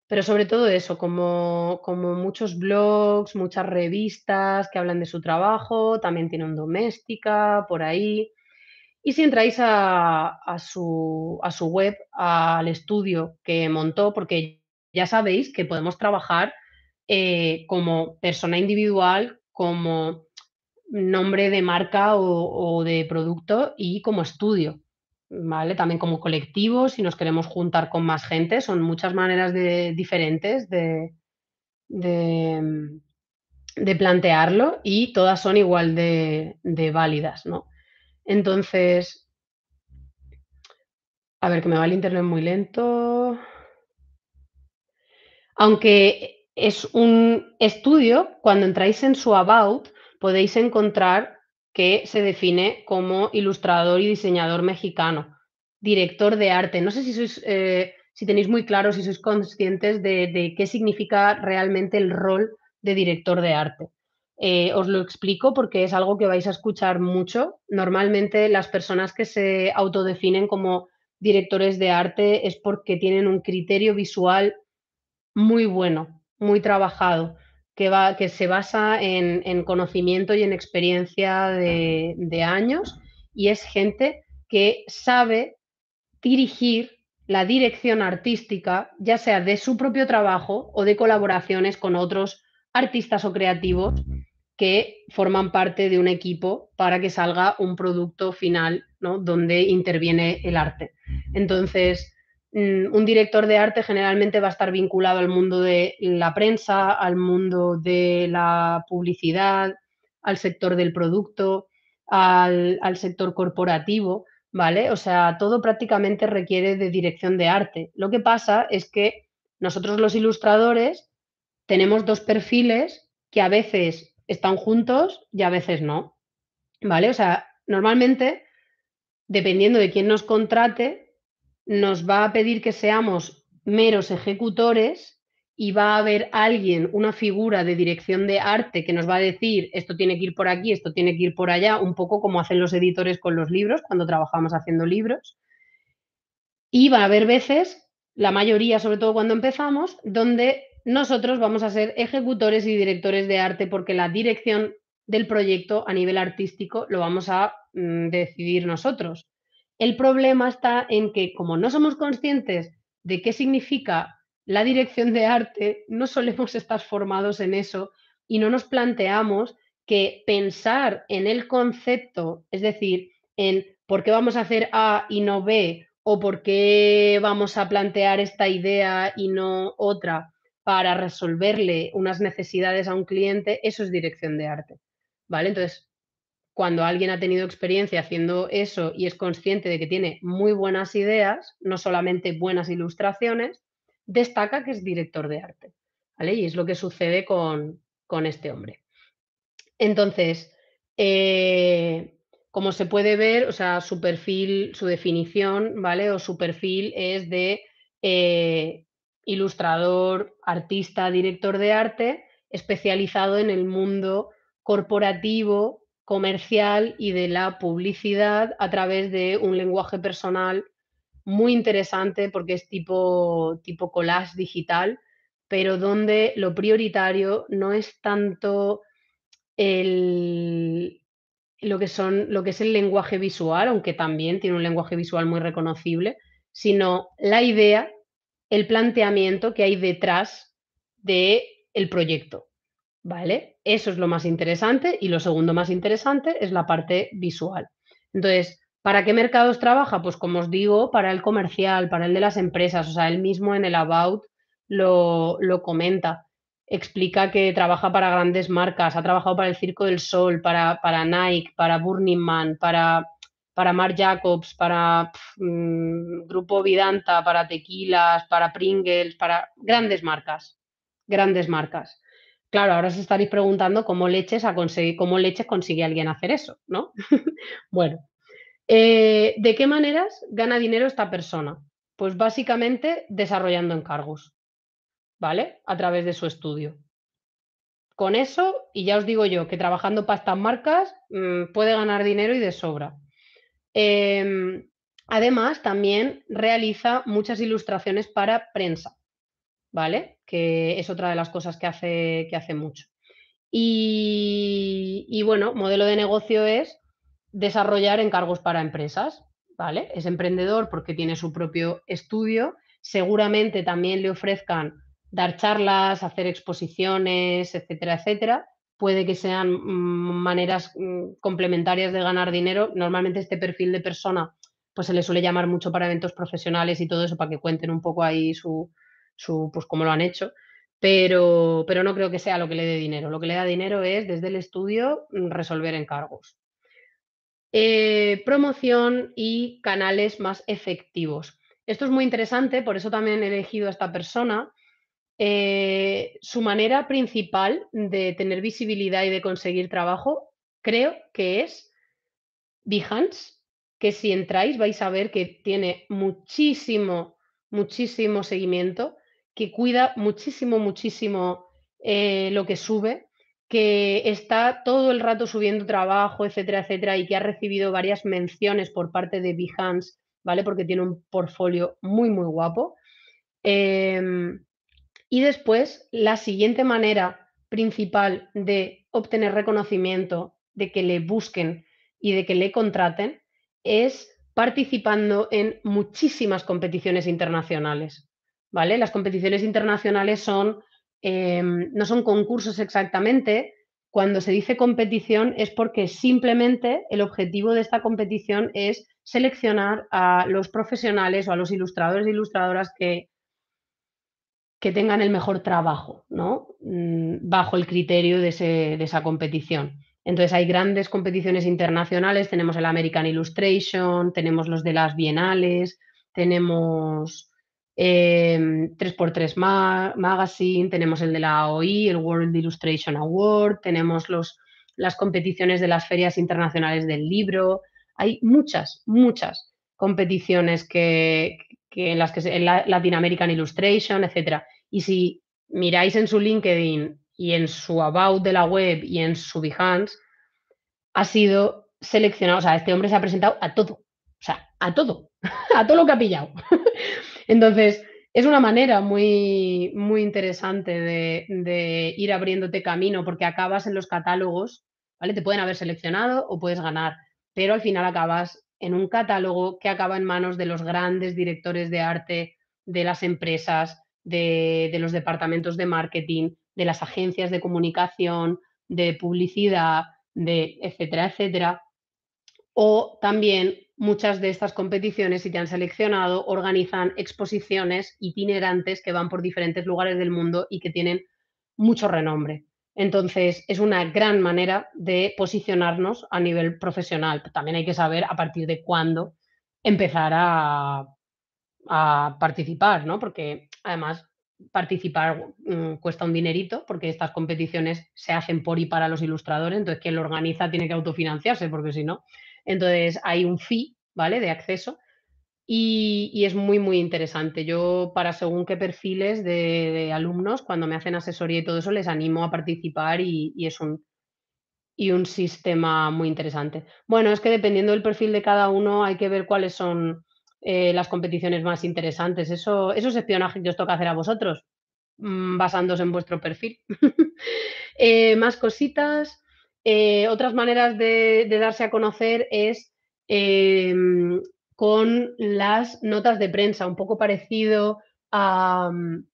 Pero sobre todo eso, como, muchos blogs, muchas revistas que hablan de su trabajo, también tiene un doméstica por ahí. Y si entráis a, su, web, al estudio que montó, porque ya sabéis que podemos trabajar eh, como persona individual, como nombre de marca o, de producto y como estudio. ¿vale? También como colectivo, si nos queremos juntar con más gente, son muchas maneras de, diferentes de, de, plantearlo y todas son igual de, válidas, ¿no? Entonces, a ver, que me va el internet muy lento. Aunque es un estudio, cuando entráis en su About podéis encontrar que se define como ilustrador y diseñador mexicano, director de arte. No sé si, eh, si tenéis muy claro, si sois conscientes de, qué significa realmente el rol de director de arte. Eh, os lo explico porque es algo que vais a escuchar mucho. Normalmente las personas que se autodefinen como directores de arte es porque tienen un criterio visual muy bueno, muy trabajado que, se basa en, conocimiento y en experiencia de, años y es gente que sabe dirigir la dirección artística, ya sea de su propio trabajo o de colaboraciones con otros artistas o creativos que forman parte de un equipo para que salga un producto final donde interviene el arte. Entonces, Mm, un director de arte generalmente va a estar vinculado al mundo de la prensa, al mundo de la publicidad, al sector del producto, al, sector corporativo, ¿vale? O sea, todo prácticamente requiere de dirección de arte. Lo que pasa es que nosotros los ilustradores tenemos dos perfiles que a veces están juntos y a veces no, ¿vale? O sea, normalmente, dependiendo de quién nos contrate, nos va a pedir que seamos meros ejecutores y va a haber alguien, una figura de dirección de arte que nos va a decir esto tiene que ir por aquí, esto tiene que ir por allá, un poco como hacen los editores con los libros cuando trabajamos haciendo libros. Y va a haber veces, la mayoría, sobre todo cuando empezamos, donde nosotros vamos a ser ejecutores y directores de arte porque la dirección del proyecto a nivel artístico lo vamos a mm, decidir nosotros. El problema está en que como no somos conscientes de qué significa la dirección de arte, no solemos estar formados en eso y no nos planteamos que pensar en el concepto, es decir, en por qué vamos a hacer A y no B, o por qué vamos a plantear esta idea y no otra para resolverle unas necesidades a un cliente, eso es dirección de arte. ¿Vale? Entonces, cuando alguien ha tenido experiencia haciendo eso y es consciente de que tiene muy buenas ideas, no solamente buenas ilustraciones, destaca que es director de arte. ¿vale? Y es lo que sucede con, con este hombre. Entonces, eh, como se puede ver, o sea, su perfil, su definición, ¿vale? O su perfil es de eh, ilustrador, artista, director de arte, especializado en el mundo corporativo comercial y de la publicidad a través de un lenguaje personal muy interesante porque es tipo, tipo collage digital, pero donde lo prioritario no es tanto lo, que son, lo que es el lenguaje visual, aunque también tiene un lenguaje visual muy reconocible, sino la idea, el planteamiento que hay detrás del el proyecto, ¿vale? Eso es lo más interesante y lo segundo más interesante es la parte visual. Entonces, ¿para qué mercados trabaja? Pues como os digo, para el comercial, para el de las empresas, o sea, él mismo en el About lo, comenta. Explica que trabaja para grandes marcas, ha trabajado para el Circo del Sol, para, para Nike, para Burning Man, para, para Marc Jacobs, para mm, Grupo Vidanta, para Tequilas, para Pringles, para grandes marcas, grandes marcas. Claro, ahora os estaréis preguntando cómo leches, a conseguir, cómo leches consigue alguien hacer eso, ¿no? bueno, eh, ¿de qué maneras gana dinero esta persona? Pues básicamente desarrollando encargos, ¿vale? A través de su estudio. Con eso, y ya os digo yo, que trabajando para estas marcas mm, puede ganar dinero y de sobra. Em, además, también realiza muchas ilustraciones para prensa ¿vale? Que es otra de las cosas que hace, que hace mucho. Y, bueno, modelo de negocio es desarrollar encargos para empresas, ¿vale? Es emprendedor porque tiene su propio estudio, seguramente también le ofrezcan dar charlas, hacer exposiciones, etcétera, etcétera. Puede que sean mm, maneras mm, complementarias de ganar dinero. Normalmente este perfil de persona pues se le suele llamar mucho para eventos profesionales y todo eso para que cuenten un poco ahí su, su, pues, cómo lo han hecho, pero, no creo que sea lo que le dé dinero. Lo que le da dinero es desde el estudio mm, resolver encargos. Eh, promoción y canales más efectivos. Esto es muy interesante, por eso también he elegido a esta persona. Eh, su manera principal de tener visibilidad y de conseguir trabajo, creo que es Behance, que si entráis vais a ver que tiene muchísimo, muchísimo seguimiento que cuida muchísimo, muchísimo eh, lo que sube, que está todo el rato subiendo trabajo, etcétera, etcétera, y que ha recibido varias menciones por parte de Behance, ¿vale? Porque tiene un portfolio muy, muy guapo. Em, y después, la siguiente manera principal de obtener reconocimiento, de que le busquen y de que le contraten, es participando en muchísimas competiciones internacionales. Las competiciones internacionales son, eh, no son concursos exactamente. Cuando se dice competición es porque simplemente el objetivo de esta competición es seleccionar a los profesionales o a los ilustradores e ilustradoras que, que tengan el mejor trabajo, ¿no? Mm, bajo el criterio de, de esa competición. Entonces hay grandes competiciones internacionales, tenemos el American Illustration, tenemos los de las bienales, tenemos 3x3 em, Magazine, tenemos el de la OI, el World Illustration Award, tenemos los, las competiciones de las ferias internacionales del libro. Hay muchas, muchas competiciones que, en las que se, en la, Latin American Illustration, etc. Y si miráis en su LinkedIn y en su About de la web y en su Behance, ha sido seleccionado, o sea, este hombre se ha presentado a todo, o sea, a todo, a todo lo que ha pillado. Entonces, es una manera muy, muy interesante de, ir abriéndote camino porque acabas en los catálogos, ¿vale? Te pueden haber seleccionado o puedes ganar, pero al final acabas en un catálogo que acaba en manos de los grandes directores de arte, de las empresas, de, de los departamentos de marketing, de las agencias de comunicación, de publicidad, de etcétera, etcétera. O también muchas de estas competiciones, si te han seleccionado, organizan exposiciones itinerantes que van por diferentes lugares del mundo y que tienen mucho renombre. Entonces, es una gran manera de posicionarnos a nivel profesional. También hay que saber a partir de cuándo empezar a, participar, ¿no? Porque además participar mm, cuesta un dinerito porque estas competiciones se hacen por y para los ilustradores, entonces quien lo organiza tiene que autofinanciarse porque si no, entonces hay un fee, ¿vale? De acceso. Y, es muy, muy interesante. Yo, para según qué perfiles de, alumnos, cuando me hacen asesoría y todo eso, les animo a participar y, es un, y un sistema muy interesante. Bueno, es que dependiendo del perfil de cada uno hay que ver cuáles son eh, las competiciones más interesantes. Eso, eso es espionaje que os toca hacer a vosotros, basándoos mm, basándose en vuestro perfil. Eh, más cositas. Eh, otras maneras de, darse a conocer es em, con las notas de prensa, un poco parecido a, mm,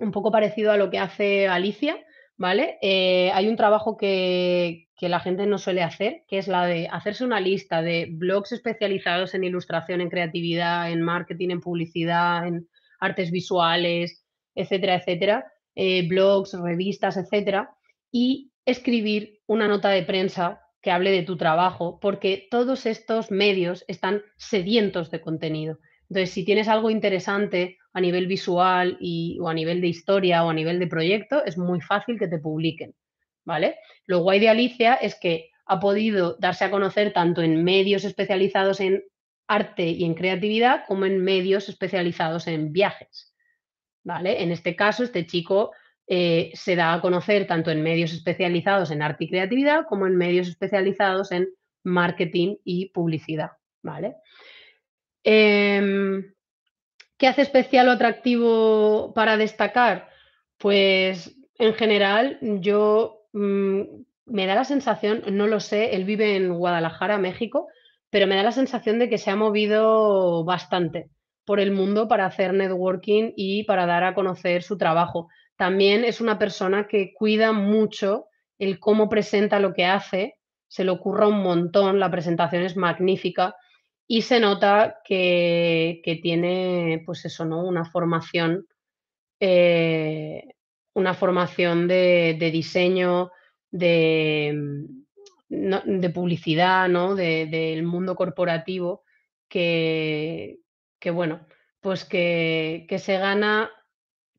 un poco parecido a lo que hace Alicia, ¿vale? Eh, hay un trabajo que, la gente no suele hacer, que es la de hacerse una lista de blogs especializados en ilustración, en creatividad, en marketing, en publicidad, en artes visuales, etcétera, etcétera, eh, blogs, revistas, etcétera, y escribir una nota de prensa que hable de tu trabajo, porque todos estos medios están sedientos de contenido. Entonces, si tienes algo interesante a nivel visual o a nivel de historia o a nivel de proyecto, es muy fácil que te publiquen, ¿vale? Lo guay de Alicia es que ha podido darse a conocer tanto en medios especializados en arte y en creatividad como en medios especializados en viajes, ¿vale? En este caso, este chico eh, se da a conocer tanto en medios especializados en arte y creatividad como en medios especializados en marketing y publicidad. ¿vale? Em, ¿Qué hace especial o atractivo para destacar? Pues en general yo mm, me da la sensación, no lo sé, él vive en Guadalajara, México, pero me da la sensación de que se ha movido bastante por el mundo para hacer networking y para dar a conocer su trabajo también es una persona que cuida mucho el cómo presenta lo que hace, se le ocurra un montón, la presentación es magnífica y se nota que, tiene, pues eso, ¿no? Una formación, eh, una formación de, diseño, de, de, publicidad, ¿no? Del mundo corporativo que, bueno, pues que, que se gana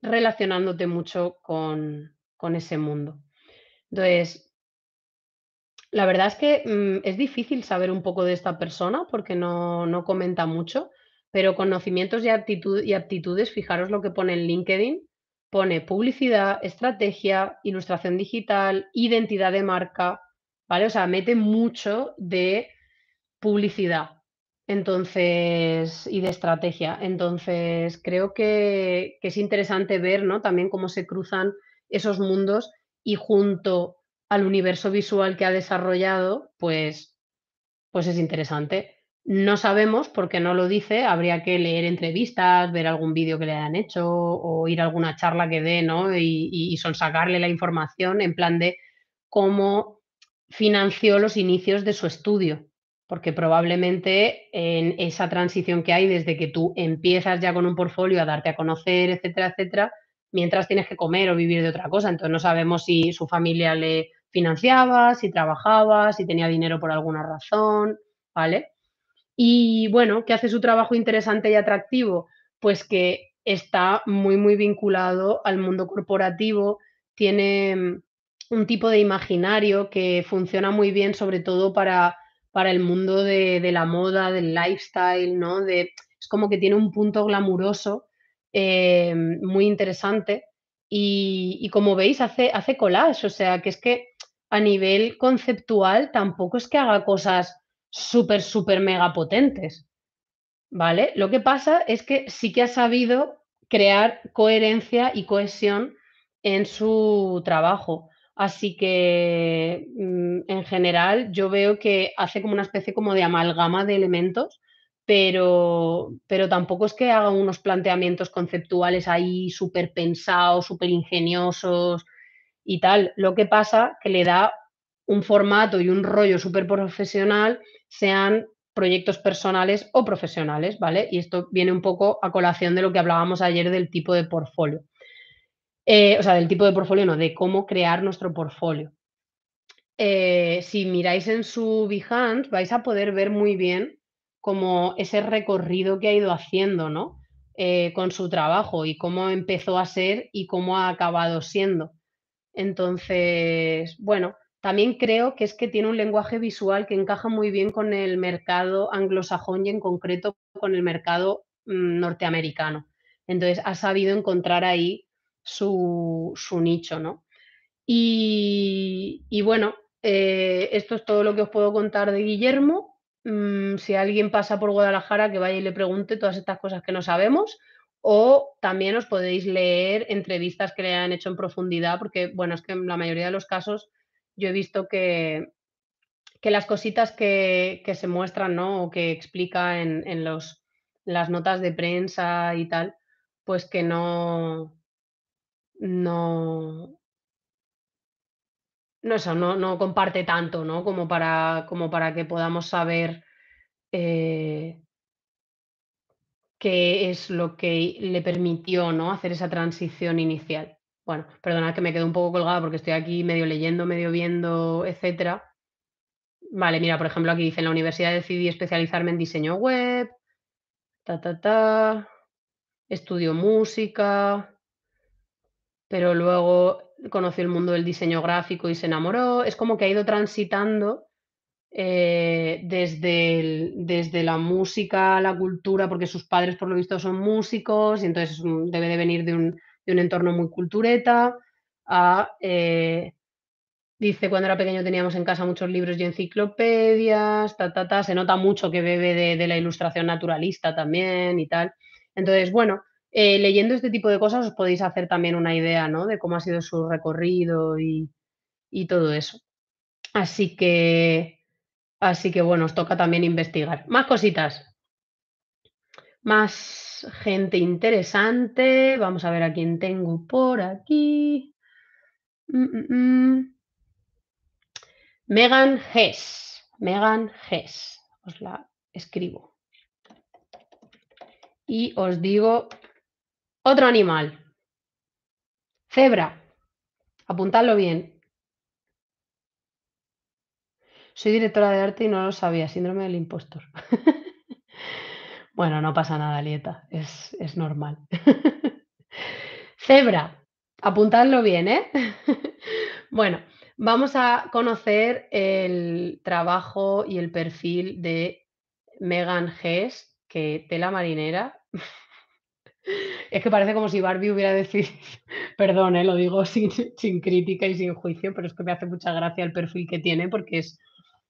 relacionándote mucho con, con ese mundo. Entonces, la verdad es que mm, es difícil saber un poco de esta persona porque no, comenta mucho, pero conocimientos y, y aptitudes, fijaros lo que pone en LinkedIn, pone publicidad, estrategia, ilustración digital, identidad de marca, ¿vale? O sea, mete mucho de publicidad. Entonces, y de estrategia. Entonces, creo que, es interesante ver ¿no? también cómo se cruzan esos mundos y junto al universo visual que ha desarrollado, pues, pues es interesante. No sabemos porque no lo dice, habría que leer entrevistas, ver algún vídeo que le hayan hecho o ir a alguna charla que dé, ¿no? Y, y la información en plan de cómo financió los inicios de su estudio, porque probablemente en esa transición que hay desde que tú empiezas ya con un portfolio a darte a conocer, etcétera, etcétera, mientras tienes que comer o vivir de otra cosa. Entonces no sabemos si su familia le financiaba, si trabajaba, si tenía dinero por alguna razón, ¿vale? Y bueno, ¿qué hace su trabajo interesante y atractivo? Pues que está muy, muy vinculado al mundo corporativo, tiene mm, un tipo de imaginario que funciona muy bien, sobre todo para para el mundo de, la moda, del lifestyle, ¿no? De, es como que tiene un punto glamuroso eh, muy interesante y, como veis hace, hace collage, o sea que es que a nivel conceptual tampoco es que haga cosas súper, súper mega potentes, ¿vale? Lo que pasa es que sí que ha sabido crear coherencia y cohesión en su trabajo. Así que mm, en general yo veo que hace como una especie como de amalgama de elementos, pero, tampoco es que haga unos planteamientos conceptuales ahí súper pensados, súper ingeniosos y tal. Lo que pasa que le da un formato y un rollo súper profesional, sean proyectos personales o profesionales, ¿vale? Y esto viene un poco a colación de lo que hablábamos ayer del tipo de portfolio. Eh, o sea, del tipo de portfolio, no, de cómo crear nuestro portfolio. Eh, si miráis en su Behance, vais a poder ver muy bien como ese recorrido que ha ido haciendo, ¿no? Eh, con su trabajo y cómo empezó a ser y cómo ha acabado siendo. Entonces, bueno, también creo que es que tiene un lenguaje visual que encaja muy bien con el mercado anglosajón y en concreto con el mercado mm, norteamericano. Entonces, ha sabido encontrar ahí su, nicho, ¿no? Y, y bueno, eh, esto es todo lo que os puedo contar de Guillermo. Mm, si alguien pasa por Guadalajara, que vaya y le pregunte todas estas cosas que no sabemos. O también os podéis leer entrevistas que le han hecho en profundidad, porque, bueno, es que en la mayoría de los casos yo he visto que, que las cositas que, que, se muestran, ¿no? O que explica en, en los, las notas de prensa y tal, pues que no, no, no, eso, no, no, comparte tanto, ¿no? Como para, como para que podamos saber eh, qué es lo que le permitió ¿no? hacer esa transición inicial. Bueno, perdonad que me quedo un poco colgada porque estoy aquí medio leyendo, medio viendo, etcétera. Vale, mira, por ejemplo, aquí dice, en la universidad decidí especializarme en diseño web, ta, ta, ta, estudio música, pero luego conoció el mundo del diseño gráfico y se enamoró. Es como que ha ido transitando eh, desde, desde la música, a la cultura, porque sus padres por lo visto son músicos y entonces mm, debe de venir de un, entorno muy cultureta. A, eh, dice, cuando era pequeño teníamos en casa muchos libros y enciclopedias, ta, Se nota mucho que bebe de la ilustración naturalista también y tal. Entonces, bueno, eh, leyendo este tipo de cosas os podéis hacer también una idea ¿no? de cómo ha sido su recorrido y, todo eso. Así que, así que bueno, os toca también investigar. Más cositas. Más gente interesante. Vamos a ver a quién tengo por aquí. Mm, mm, mm. Megan Hess. Megan Hess. Os la escribo. Y os digo otro animal. Cebra. Apuntadlo bien. Soy directora de arte y no lo sabía. Síndrome del impostor. bueno, no pasa nada, Lieta. Es, normal. Cebra. Apuntadlo bien, ¿eh? bueno, vamos a conocer el trabajo y el perfil de Megan Hess, que tela marinera. Es que parece como si Barbie hubiera decir, perdón, eh, lo digo sin, crítica y sin juicio, pero es que me hace mucha gracia el perfil que tiene porque es,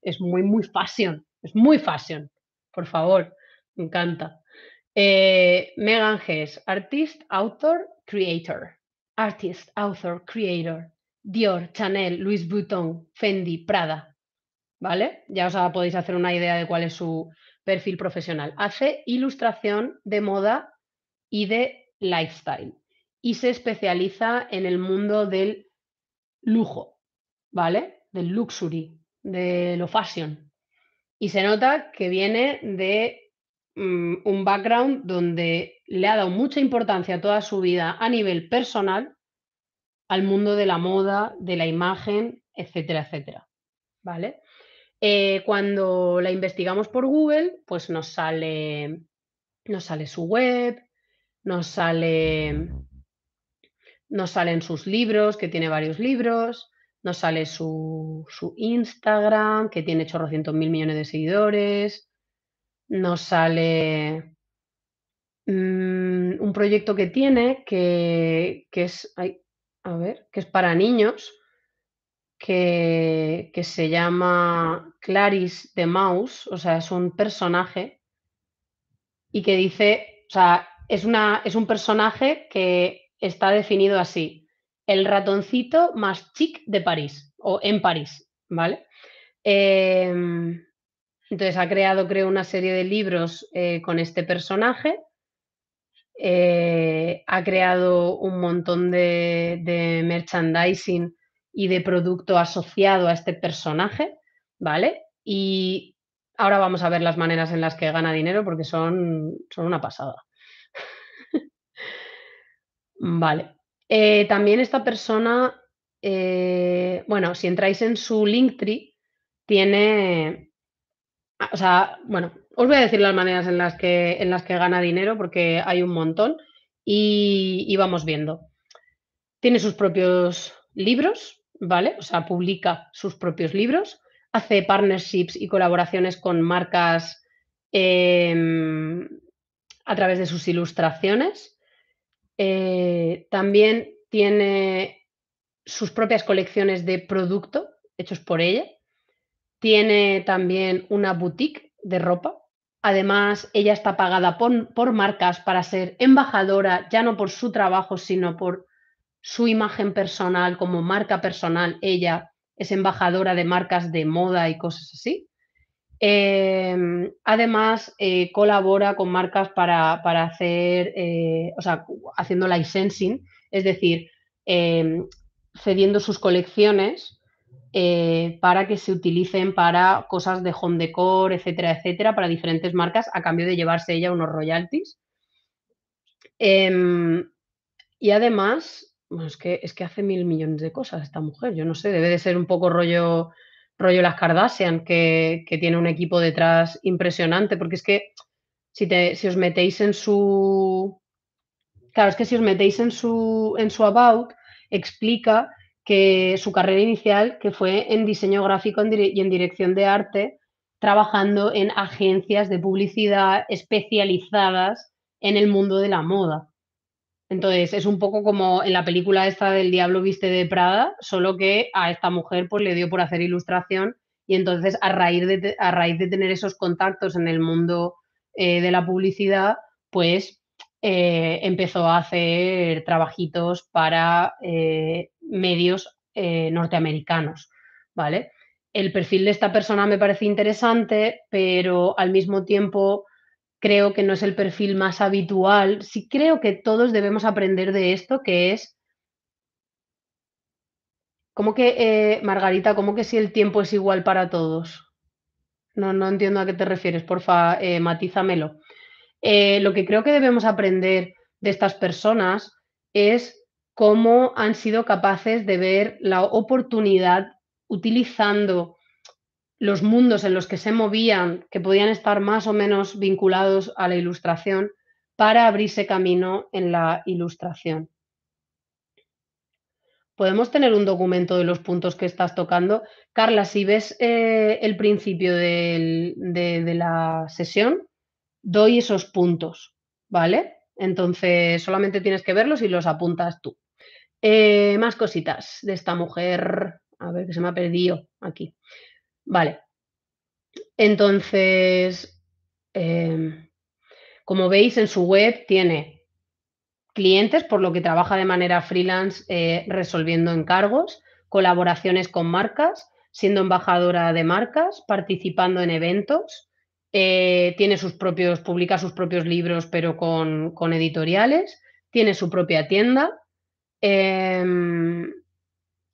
es muy, muy fashion, es muy fashion, por favor, me encanta. Eh, Megan Hess, artist, author, creator. Artist, author, creator. Dior, Chanel, Louis Vuitton, Fendi, Prada. ¿Vale? Ya os podéis hacer una idea de cuál es su perfil profesional. Hace ilustración de moda y de lifestyle y se especializa en el mundo del lujo, ¿vale? Del luxury, de lo fashion. Y se nota que viene de mm, un background donde le ha dado mucha importancia toda su vida a nivel personal al mundo de la moda, de la imagen, etcétera, etcétera. ¿Vale? Eh, cuando la investigamos por Google, pues nos sale, nos sale su web, nos sale nos salen sus libros, que tiene varios libros, nos sale su, Instagram, que tiene 800 mil millones de seguidores, nos sale mm, un proyecto que tiene que, es, a ver, que es para niños, que, que se llama Clarice de Mouse, o sea, es un personaje y que dice, o sea, es, una, es un personaje que está definido así, el ratoncito más chic de París, o en París, ¿vale? Em, entonces ha creado, creo, una serie de libros eh, con este personaje. Eh, ha creado un montón de, de, merchandising y de producto asociado a este personaje, ¿vale? Y ahora vamos a ver las maneras en las que gana dinero porque son, son una pasada. Vale. Eh, también esta persona, eh, bueno, si entráis en su Linktree, tiene, ah, o sea, bueno, os voy a decir las maneras en las que, en las que gana dinero porque hay un montón y, vamos viendo. Tiene sus propios libros, ¿vale? O sea, publica sus propios libros, hace partnerships y colaboraciones con marcas em, a través de sus ilustraciones eh, también tiene sus propias colecciones de producto hechos por ella. Tiene también una boutique de ropa. Además, ella está pagada por marcas para ser embajadora, ya no por su trabajo, sino por su imagen personal, como marca personal. Ella es embajadora de marcas de moda y cosas así. Em, además, eh, colabora con marcas para, hacer, eh, o sea, haciendo licensing, es decir, em, cediendo sus colecciones eh, para que se utilicen para cosas de home decor, etcétera, etcétera, para diferentes marcas a cambio de llevarse ella unos royalties. Em, y además, que, es que hace mil millones de cosas esta mujer, yo no sé, debe de ser un poco rollo rollo las Kardashian, que, tiene un equipo detrás impresionante, porque es que si, si os metéis en su... Claro, es que si os metéis en su, en su About, explica que su carrera inicial, que fue en diseño gráfico y en dirección de arte, trabajando en agencias de publicidad especializadas en el mundo de la moda. Entonces, es un poco como en la película esta del Diablo Viste de Prada, solo que a esta mujer pues, le dio por hacer ilustración y entonces a raíz de, a raíz de tener esos contactos en el mundo eh, de la publicidad, pues eh, empezó a hacer trabajitos para eh, medios norteamericanos, ¿vale? El perfil de esta persona me parece interesante, pero al mismo tiempo creo que no es el perfil más habitual. Sí creo que todos debemos aprender de esto, que es como que, eh, Margarita, cómo que si el tiempo es igual para todos? No, no entiendo a qué te refieres, porfa, eh, matízamelo. Eh, lo que creo que debemos aprender de estas personas es cómo han sido capaces de ver la oportunidad utilizando los mundos en los que se movían, que podían estar más o menos vinculados a la ilustración, para abrirse camino en la ilustración. Podemos tener un documento de los puntos que estás tocando. Carla, si ves eh, el principio de, la sesión, doy esos puntos, ¿vale? Entonces, solamente tienes que verlos y los apuntas tú. Eh, más cositas de esta mujer. A ver, que se me ha perdido aquí. Vale. Entonces, em, como veis en su web tiene clientes, por lo que trabaja de manera freelance eh, resolviendo encargos, colaboraciones con marcas, siendo embajadora de marcas, participando en eventos, eh, tiene sus propios, publica sus propios libros, pero con, editoriales, tiene su propia tienda. Em,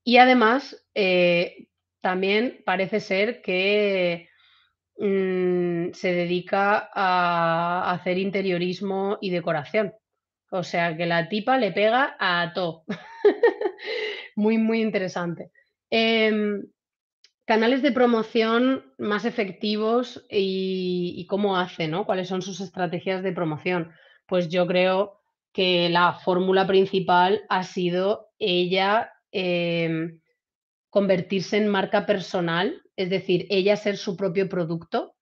y además, eh, también parece ser que mm, se dedica a hacer interiorismo y decoración. O sea que la tipa le pega a todo. muy, muy interesante. Em, canales de promoción más efectivos y, cómo hace, ¿no? ¿Cuáles son sus estrategias de promoción? Pues yo creo que la fórmula principal ha sido ella em, convertirse en marca personal, es decir, ella ser su propio producto,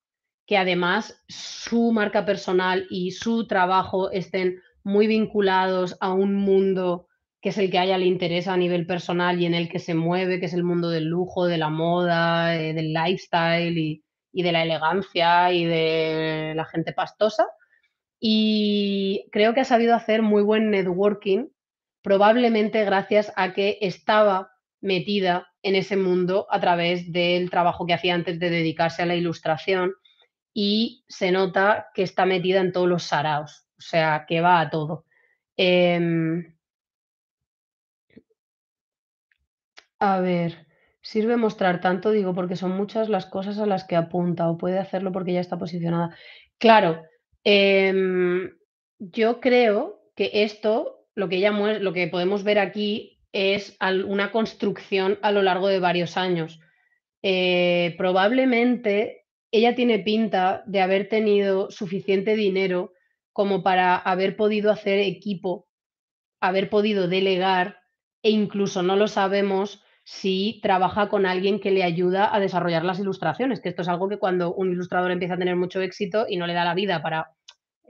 que además su marca personal y su trabajo estén muy vinculados a un mundo que es el que a ella le interesa a nivel personal y en el que se mueve, que es el mundo del lujo, de la moda, eh, del lifestyle y de la elegancia y de la gente pastosa. Y creo que ha sabido hacer muy buen networking, probablemente gracias a que estaba metida en ese mundo a través del trabajo que hacía antes de dedicarse a la ilustración y se nota que está metida en todos los saraos, o sea, que va a todo. Em, a ver, ¿sirve mostrar tanto? Digo, porque son muchas las cosas a las que apunta o puede hacerlo porque ya está posicionada. Claro, em, yo creo que esto, lo que, lo que podemos ver aquí es una construcción a lo largo de varios años. Eh, probablemente ella tiene pinta de haber tenido suficiente dinero como para haber podido hacer equipo, haber podido delegar e incluso no lo sabemos si trabaja con alguien que le ayuda a desarrollar las ilustraciones, que esto es algo que cuando un ilustrador empieza a tener mucho éxito y no le da la vida para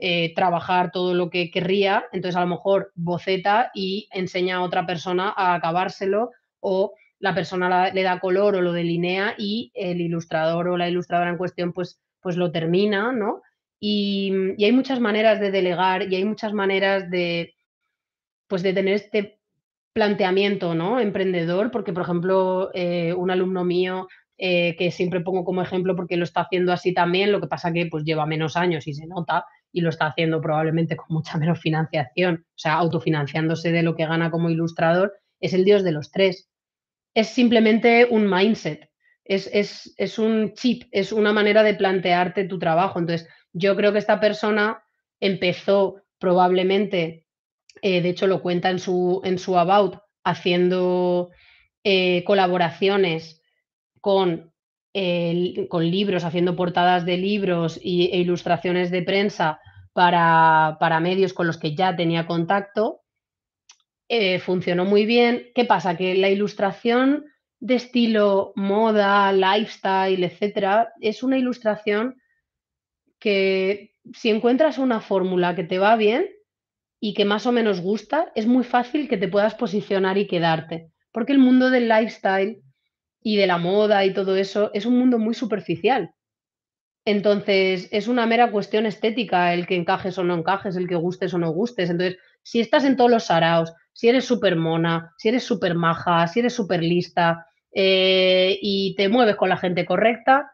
eh, trabajar todo lo que querría, entonces a lo mejor boceta y enseña a otra persona a acabárselo o la persona le da color o lo delinea y el ilustrador o la ilustradora en cuestión pues, pues lo termina, ¿no? Y, hay muchas maneras de delegar y hay muchas maneras de, pues de tener este planteamiento, ¿no? Emprendedor, porque por ejemplo, eh, un alumno mío eh, que siempre pongo como ejemplo porque lo está haciendo así también, lo que pasa que pues lleva menos años y se nota y lo está haciendo probablemente con mucha menos financiación, o sea, autofinanciándose de lo que gana como ilustrador, es el dios de los tres. Es simplemente un mindset, es, un chip, es una manera de plantearte tu trabajo. Entonces, yo creo que esta persona empezó probablemente, eh, de hecho lo cuenta en su, en su About, haciendo eh, colaboraciones con, eh, con libros, haciendo portadas de libros y, e ilustraciones de prensa para, medios con los que ya tenía contacto, eh, funcionó muy bien. ¿Qué pasa? Que la ilustración de estilo moda, lifestyle, etcétera, es una ilustración que si encuentras una fórmula que te va bien y que más o menos gusta, es muy fácil que te puedas posicionar y quedarte, porque el mundo del lifestyle y de la moda y todo eso, es un mundo muy superficial. Entonces, es una mera cuestión estética el que encajes o no encajes, el que gustes o no gustes. Entonces, si estás en todos los saraos, si eres súper mona, si eres súper maja, si eres súper lista eh, y te mueves con la gente correcta,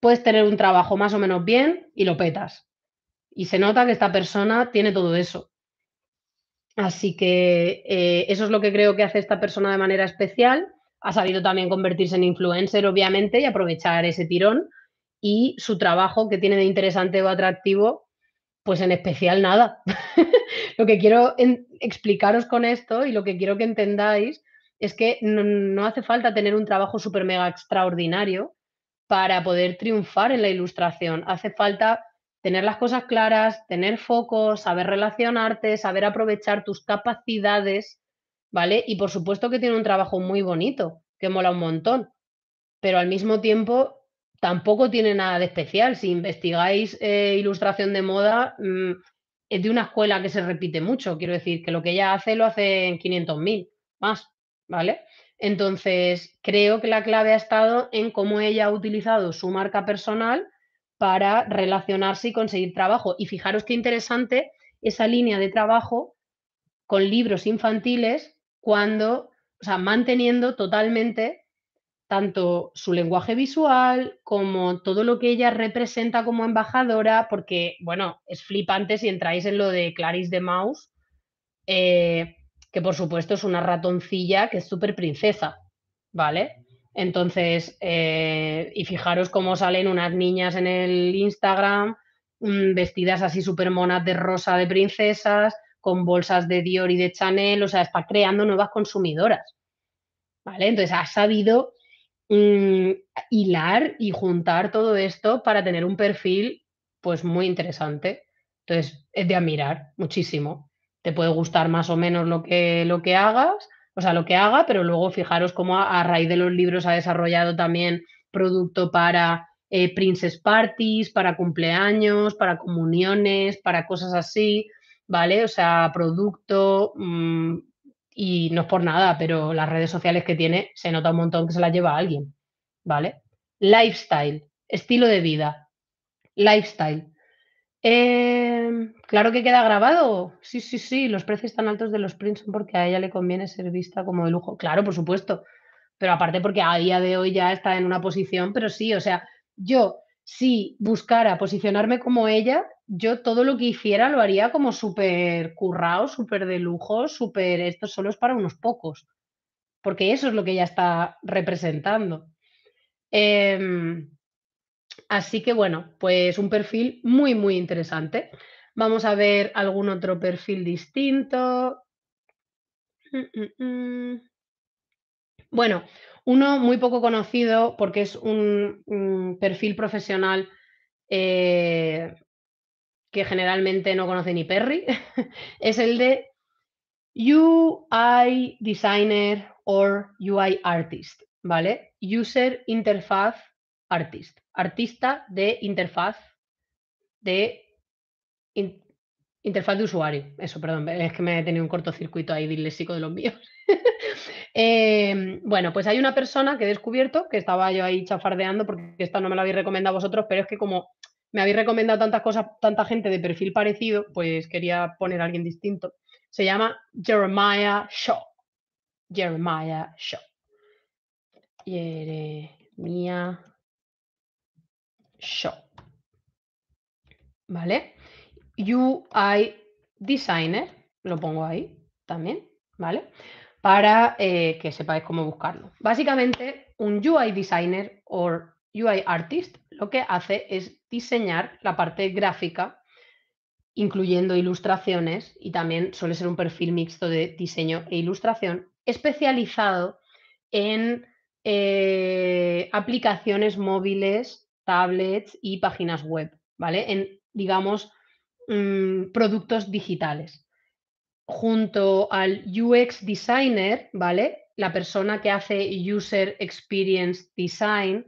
puedes tener un trabajo más o menos bien y lo petas. Y se nota que esta persona tiene todo eso. Así que eh, eso es lo que creo que hace esta persona de manera especial ha sabido también convertirse en influencer, obviamente, y aprovechar ese tirón. Y su trabajo que tiene de interesante o atractivo, pues en especial nada. lo que quiero explicaros con esto y lo que quiero que entendáis es que no, hace falta tener un trabajo súper mega extraordinario para poder triunfar en la ilustración. Hace falta tener las cosas claras, tener foco, saber relacionarte, saber aprovechar tus capacidades ¿vale? Y por supuesto que tiene un trabajo muy bonito, que mola un montón, pero al mismo tiempo tampoco tiene nada de especial. Si investigáis eh, ilustración de moda, mm, es de una escuela que se repite mucho, quiero decir, que lo que ella hace lo hace en 500.000 más, ¿vale? Entonces, creo que la clave ha estado en cómo ella ha utilizado su marca personal para relacionarse y conseguir trabajo. Y fijaros qué interesante esa línea de trabajo con libros infantiles cuando, o sea, manteniendo totalmente tanto su lenguaje visual como todo lo que ella representa como embajadora, porque, bueno, es flipante si entráis en lo de Clarice de Mouse, eh, que por supuesto es una ratoncilla que es súper princesa, ¿vale? Entonces, eh, y fijaros cómo salen unas niñas en el Instagram mm, vestidas así súper monas de rosa de princesas, con bolsas de Dior y de Chanel, o sea, está creando nuevas consumidoras. ¿Vale? Entonces ha sabido mm, hilar y juntar todo esto para tener un perfil pues muy interesante. Entonces es de admirar muchísimo. Te puede gustar más o menos lo que, lo que hagas, o sea, lo que haga, pero luego fijaros cómo a, raíz de los libros ha desarrollado también producto para eh, princess parties, para cumpleaños, para comuniones, para cosas así. ¿vale? O sea, producto mm, y no es por nada, pero las redes sociales que tiene se nota un montón que se las lleva a alguien, ¿vale? Lifestyle, estilo de vida, lifestyle. Em, claro que queda grabado. Sí, sí, sí, los precios tan altos de los prints son porque a ella le conviene ser vista como de lujo. Claro, por supuesto. Pero aparte porque a día de hoy ya está en una posición, pero sí, o sea, yo si buscara posicionarme como ella, yo todo lo que hiciera lo haría como súper currado, súper de lujo, súper esto solo es para unos pocos, porque eso es lo que ella está representando. Em, así que bueno, pues un perfil muy, muy interesante. Vamos a ver algún otro perfil distinto. Mm, mm, mm. Bueno, uno muy poco conocido porque es un, perfil profesional eh, que generalmente no conoce ni Perry, es el de UI Designer or UI Artist, ¿vale? User Interface Artist, artista de interfaz de Interfaz de usuario, eso, perdón, es que me he tenido un cortocircuito ahí disléxico de los míos. Em, bueno, pues hay una persona que he descubierto, que estaba yo ahí chafardeando, porque esta no me la habéis recomendado vosotros, pero es que como me habéis recomendado tantas cosas, tanta gente de perfil parecido, pues quería poner a alguien distinto. Se llama Jeremiah Shaw. Jeremiah Shaw. Jeremiah Shaw. ¿Vale? UI Designer, lo pongo ahí también, ¿vale? Para eh, que sepáis cómo buscarlo. Básicamente, un UI Designer o UI Artist lo que hace es diseñar la parte gráfica incluyendo ilustraciones y también suele ser un perfil mixto de diseño e ilustración especializado en eh, aplicaciones móviles, tablets y páginas web, ¿vale? En, digamos, Mm, productos digitales. Junto al UX designer, ¿vale? La persona que hace User Experience Design,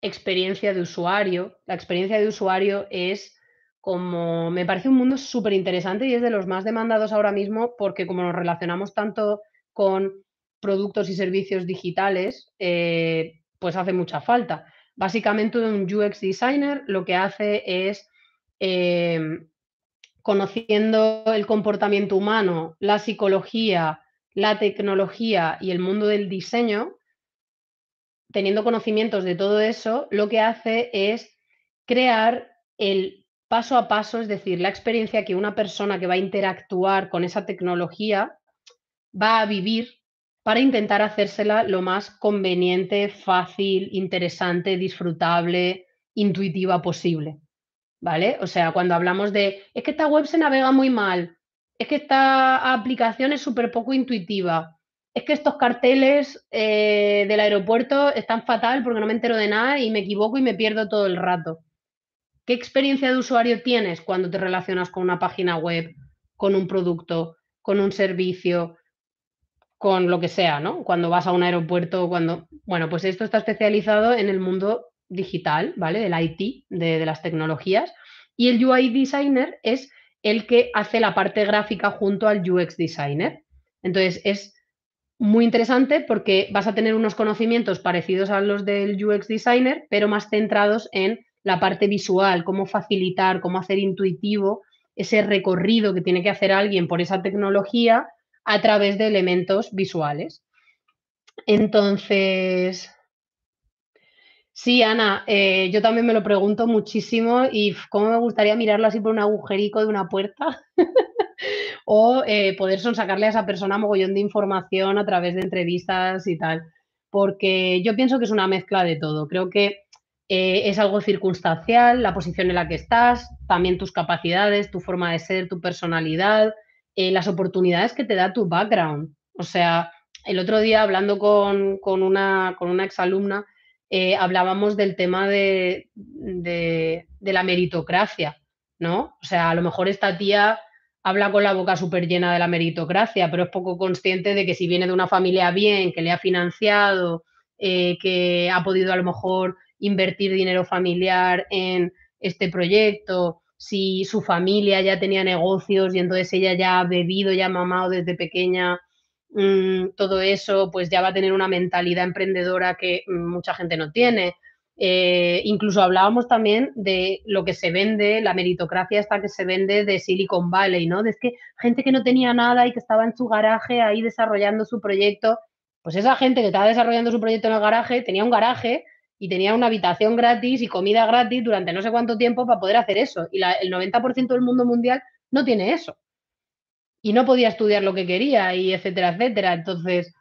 experiencia de usuario. La experiencia de usuario es como, me parece un mundo súper interesante y es de los más demandados ahora mismo porque como nos relacionamos tanto con productos y servicios digitales, eh, pues hace mucha falta. Básicamente un UX designer lo que hace es eh, conociendo el comportamiento humano, la psicología, la tecnología y el mundo del diseño, teniendo conocimientos de todo eso, lo que hace es crear el paso a paso, es decir, la experiencia que una persona que va a interactuar con esa tecnología va a vivir para intentar hacérsela lo más conveniente, fácil, interesante, disfrutable, intuitiva posible. O sea, cuando hablamos de, es que esta web se navega muy mal, es que esta aplicación es súper poco intuitiva, es que estos carteles eh, del aeropuerto están fatal porque no me entero de nada y me equivoco y me pierdo todo el rato. ¿Qué experiencia de usuario tienes cuando te relacionas con una página web, con un producto, con un servicio, con lo que sea, ¿no? Cuando vas a un aeropuerto, cuando... Bueno, pues esto está especializado en el mundo digital, ¿vale? Del IT, de, las tecnologías. Y el UI designer es el que hace la parte gráfica junto al UX designer. Entonces, es muy interesante porque vas a tener unos conocimientos parecidos a los del UX designer, pero más centrados en la parte visual, cómo facilitar, cómo hacer intuitivo ese recorrido que tiene que hacer alguien por esa tecnología a través de elementos visuales. Entonces, Sí, Ana, eh, yo también me lo pregunto muchísimo y cómo me gustaría mirarlo así por un agujerico de una puerta o eh, poder poder sacarle a esa persona mogollón de información a través de entrevistas y tal, porque yo pienso que es una mezcla de todo. Creo que eh, es algo circunstancial, la posición en la que estás, también tus capacidades, tu forma de ser, tu personalidad, las oportunidades que te da tu background. O sea, el otro día hablando con, una, con una exalumna, eh, hablábamos del tema de, la meritocracia, ¿no? O sea, a lo mejor esta tía habla con la boca súper llena de la meritocracia, pero es poco consciente de que si viene de una familia bien, que le ha financiado, eh, que ha podido a lo mejor invertir dinero familiar en este proyecto, si su familia ya tenía negocios y entonces ella ya ha bebido, ya ha mamado desde pequeña Mm, todo eso, pues ya va a tener una mentalidad emprendedora que mm, mucha gente no tiene. Eh, incluso hablábamos también de lo que se vende, la meritocracia esta que se vende de Silicon Valley, ¿no? De es que gente que no tenía nada y que estaba en su garaje ahí desarrollando su proyecto, pues esa gente que estaba desarrollando su proyecto en el garaje tenía un garaje y tenía una habitación gratis y comida gratis durante no sé cuánto tiempo para poder hacer eso. Y el 90% del mundo mundial no tiene eso y no podía estudiar lo que quería y etcétera, etcétera. Entonces,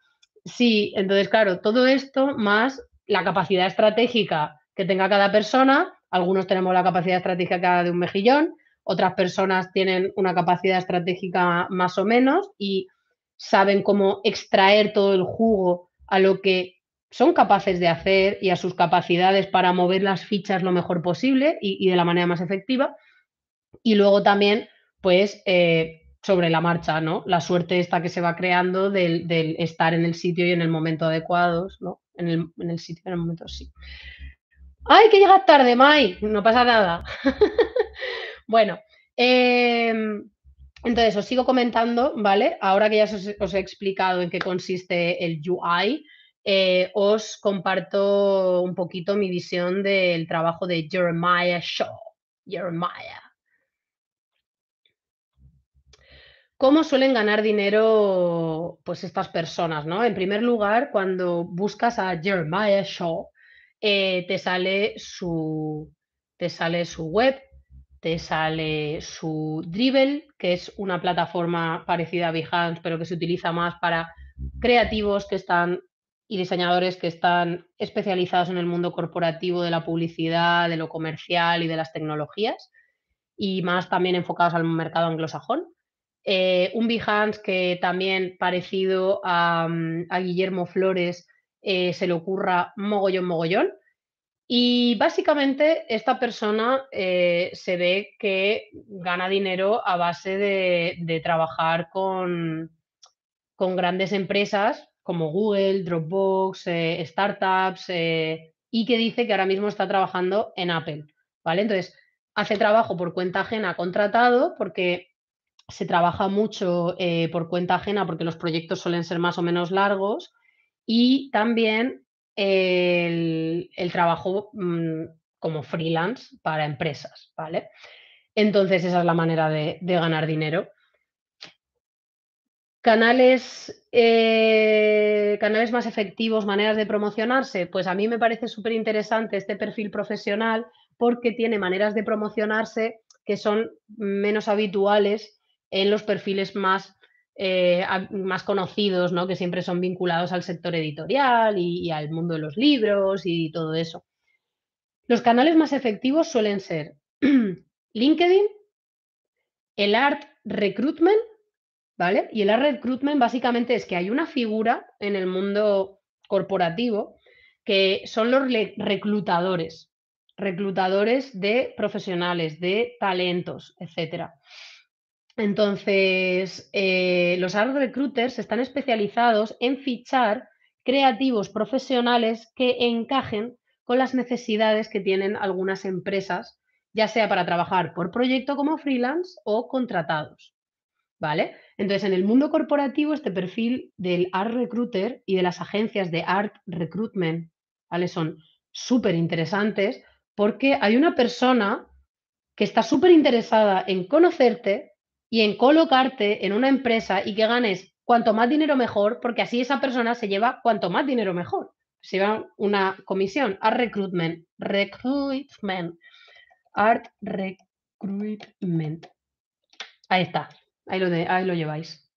sí, entonces, claro, todo esto más la capacidad estratégica que tenga cada persona. Algunos tenemos la capacidad estratégica de un mejillón, otras personas tienen una capacidad estratégica más o menos y saben cómo extraer todo el jugo a lo que son capaces de hacer y a sus capacidades para mover las fichas lo mejor posible y, de la manera más efectiva. Y luego también, pues, eh, sobre la marcha, ¿no? La suerte esta que se va creando del, estar en el sitio y en el momento adecuados, ¿no? En el, sitio en el momento sí. ¡Ay, que llegas tarde, Mai! No pasa nada. bueno, em, entonces os sigo comentando, ¿vale? Ahora que ya os, he explicado en qué consiste el UI, eh, os comparto un poquito mi visión del trabajo de Jeremiah Shaw. Jeremiah. ¿Cómo suelen ganar dinero pues estas personas? ¿no? En primer lugar, cuando buscas a Jeremiah Shaw, eh, te, sale su, te sale su web, te sale su Dribble, que es una plataforma parecida a Behance, pero que se utiliza más para creativos que están y diseñadores que están especializados en el mundo corporativo de la publicidad, de lo comercial y de las tecnologías, y más también enfocados al mercado anglosajón. Eh, un Behance que también parecido a, mm, Guillermo Flores eh, se le ocurra mogollón, mogollón. Y básicamente esta persona eh, se ve que gana dinero a base de, trabajar con, grandes empresas como Google, Dropbox, startups, y que dice que ahora mismo está trabajando en Apple. ¿vale? Entonces, hace trabajo por cuenta ajena contratado porque se trabaja mucho eh, por cuenta ajena porque los proyectos suelen ser más o menos largos y también el, trabajo mm, como freelance para empresas, ¿vale? Entonces esa es la manera de, ganar dinero. Canales, eh, canales más efectivos, maneras de promocionarse, pues a mí me parece súper interesante este perfil profesional porque tiene maneras de promocionarse que son menos habituales en los perfiles más, eh, más conocidos, que siempre son vinculados al sector editorial y, al mundo de los libros y todo eso. Los canales más efectivos suelen ser LinkedIn, el Art Recruitment, ¿vale? Y el Art Recruitment básicamente es que hay una figura en el mundo corporativo que son los reclutadores, reclutadores de profesionales, de talentos, etc., entonces, eh, los art recruiters están especializados en fichar creativos profesionales que encajen con las necesidades que tienen algunas empresas, ya sea para trabajar por proyecto como freelance o contratados. ¿Vale? Entonces, en el mundo corporativo, este perfil del art recruiter y de las agencias de art recruitment, ¿vale? Son súper interesantes porque hay una persona que está súper interesada en conocerte, y en colocarte en una empresa y que ganes cuanto más dinero mejor, porque así esa persona se lleva cuanto más dinero mejor. Se lleva una comisión a recruitment, recruitment, art recruitment. Ahí está, ahí lo, ahí lo lleváis.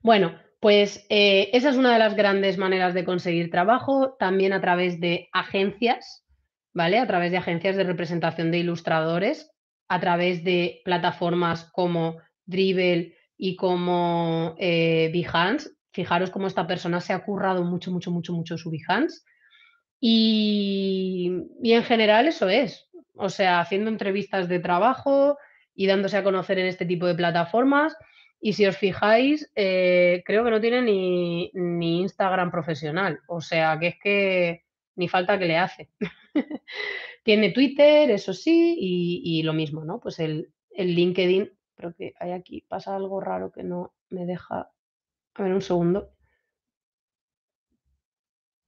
Bueno, pues eh, esa es una de las grandes maneras de conseguir trabajo, también a través de agencias, ¿vale? A través de agencias de representación de ilustradores, a través de plataformas como Dribble y como eh, Behance. Fijaros cómo esta persona se ha currado mucho, mucho, mucho, mucho su Behance. Y, y en general eso es. O sea, haciendo entrevistas de trabajo y dándose a conocer en este tipo de plataformas. Y si os fijáis, eh, creo que no tiene ni, ni, Instagram profesional. O sea, que es que ni falta que le hace. Tiene Twitter, eso sí, y, lo mismo, ¿no? Pues el, LinkedIn, creo que hay aquí, pasa algo raro que no me deja. A ver, un segundo.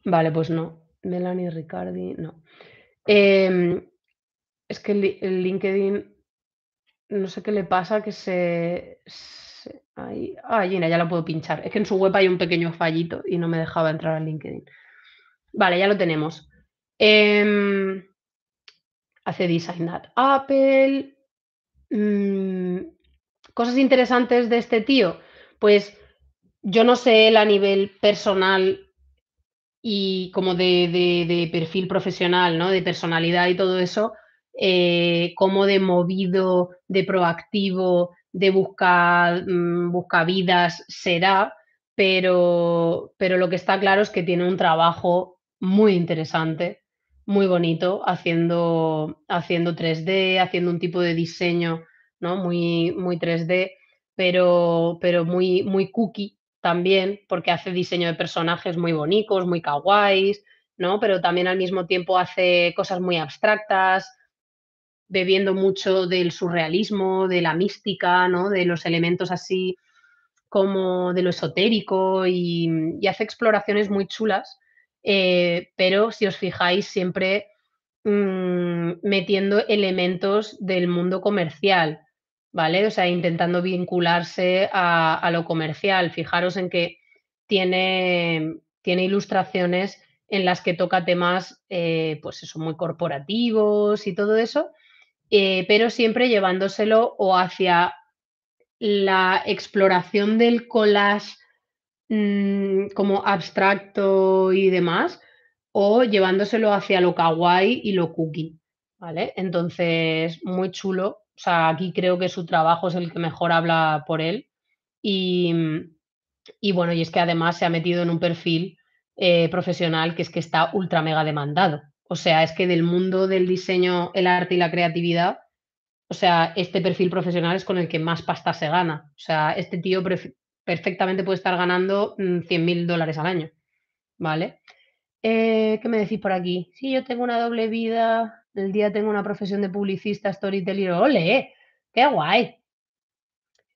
Vale, pues no. Melanie Ricardi, no. Em, es que el, LinkedIn, no sé qué le pasa, que se, Ahí, ah, ya la puedo pinchar. Es que en su web hay un pequeño fallito y no me dejaba entrar al LinkedIn. Vale, ya lo tenemos. Em, hace Design that Apple. Mm, cosas interesantes de este tío. Pues yo no sé él a nivel personal y como de, perfil profesional, ¿no? De personalidad y todo eso. Eh, cómo de movido, de proactivo, de buscar mm, vidas será, pero, pero lo que está claro es que tiene un trabajo muy interesante, muy bonito, haciendo, haciendo 3D, haciendo un tipo de diseño ¿no? muy, muy 3D, pero, pero muy, muy cookie también, porque hace diseño de personajes muy bonitos, muy kawaiis, ¿no? pero también al mismo tiempo hace cosas muy abstractas, bebiendo mucho del surrealismo, de la mística, ¿no? de los elementos así como de lo esotérico y hace exploraciones muy chulas eh, pero si os fijáis siempre mm, metiendo elementos del mundo comercial, ¿vale? O sea, intentando vincularse a, lo comercial. Fijaros en que tiene, tiene ilustraciones en las que toca temas, eh, pues eso, muy corporativos y todo eso, eh, pero siempre llevándoselo o hacia la exploración del collage Mm, como abstracto y demás, o llevándoselo hacia lo kawaii y lo cookie, ¿vale? Entonces, muy chulo. O sea, aquí creo que su trabajo es el que mejor habla por él. Y, y bueno, y es que además se ha metido en un perfil eh, profesional que es que está ultra mega demandado. O sea, es que del mundo del diseño, el arte y la creatividad, o sea, este perfil profesional es con el que más pasta se gana. O sea, este tío perfectamente puede estar ganando 100 mm, mil dólares al año, ¿vale? Eh, ¿Qué me decís por aquí? Sí, yo tengo una doble vida, el día tengo una profesión de publicista, storyteller, ole, eh, qué guay.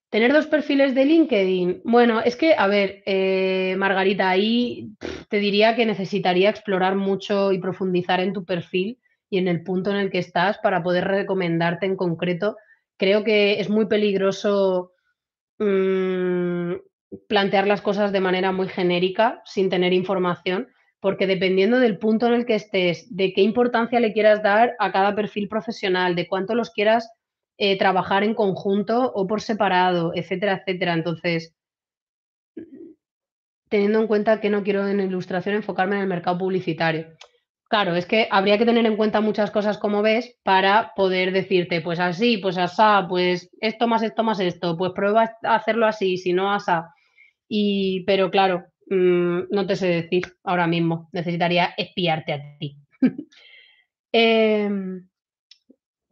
Tener dos perfiles de LinkedIn. Bueno, es que, a ver, eh, Margarita, ahí te diría que necesitaría explorar mucho y profundizar en tu perfil y en el punto en el que estás para poder recomendarte en concreto. Creo que es muy peligroso Mm, plantear las cosas de manera muy genérica, sin tener información, porque dependiendo del punto en el que estés, de qué importancia le quieras dar a cada perfil profesional, de cuánto los quieras eh, trabajar en conjunto o por separado, etcétera, etcétera. Entonces, teniendo en cuenta que no quiero en ilustración enfocarme en el mercado publicitario. Claro, es que habría que tener en cuenta muchas cosas como ves para poder decirte, pues así, pues asá, pues esto más esto más esto, pues prueba a hacerlo así, si no asá. Y, pero claro, mm, no te sé decir ahora mismo, necesitaría espiarte a ti. Em,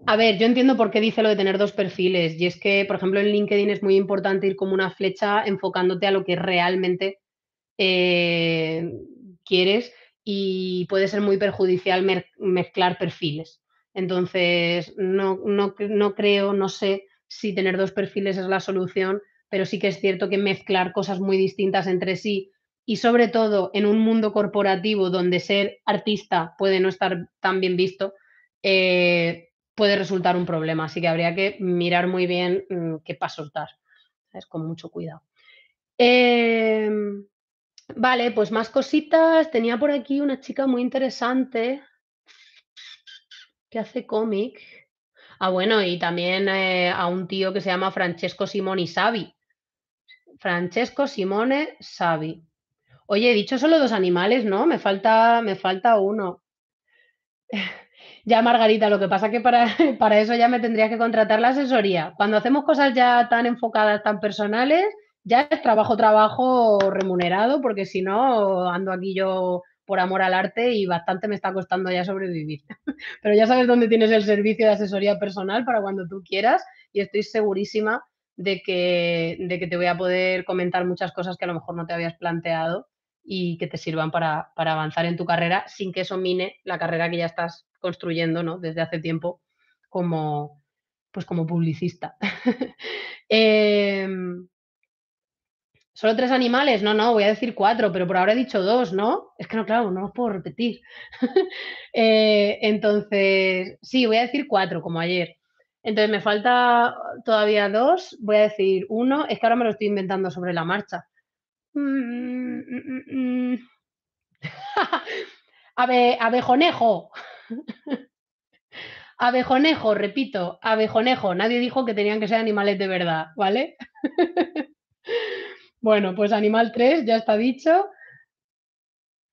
a ver, yo entiendo por qué dice lo de tener dos perfiles, y es que, por ejemplo, en LinkedIn es muy importante ir como una flecha enfocándote a lo que realmente eh, quieres y puede ser muy perjudicial mezclar perfiles. Entonces, no, no, creo, no sé si tener dos perfiles es la solución, pero sí que es cierto que mezclar cosas muy distintas entre sí y sobre todo en un mundo corporativo donde ser artista puede no estar tan bien visto, eh, puede resultar un problema. Así que habría que mirar muy bien mm, qué pasos dar, es con mucho cuidado. Em, Vale, pues más cositas. Tenía por aquí una chica muy interesante que hace cómic. Ah, bueno, y también eh, a un tío que se llama Francesco Simone Savi. Francesco Simone Savi. Oye, he dicho solo dos animales, ¿no? Me falta, me falta uno. Ya, Margarita, lo que pasa que para, para eso ya me tendrías que contratar la asesoría. Cuando hacemos cosas ya tan enfocadas, tan personales, ya es trabajo, trabajo remunerado, porque si no, ando aquí yo por amor al arte y bastante me está costando ya sobrevivir. Pero ya sabes dónde tienes el servicio de asesoría personal para cuando tú quieras y estoy segurísima de que, de que te voy a poder comentar muchas cosas que a lo mejor no te habías planteado y que te sirvan para, avanzar en tu carrera sin que eso mine la carrera que ya estás construyendo ¿no? desde hace tiempo como, pues como publicista. Em, ¿Solo tres animales? No, no, voy a decir cuatro, pero por ahora he dicho dos, ¿no? Es que no, claro, no los puedo repetir. Eh, entonces, sí, voy a decir cuatro, como ayer. Entonces, me falta todavía dos, voy a decir uno, es que ahora me lo estoy inventando sobre la marcha. Mm, mm, mm, abejonejo. abejonejo, repito, abejonejo. Nadie dijo que tenían que ser animales de verdad, ¿vale? Bueno, pues Animal 3 ya está dicho.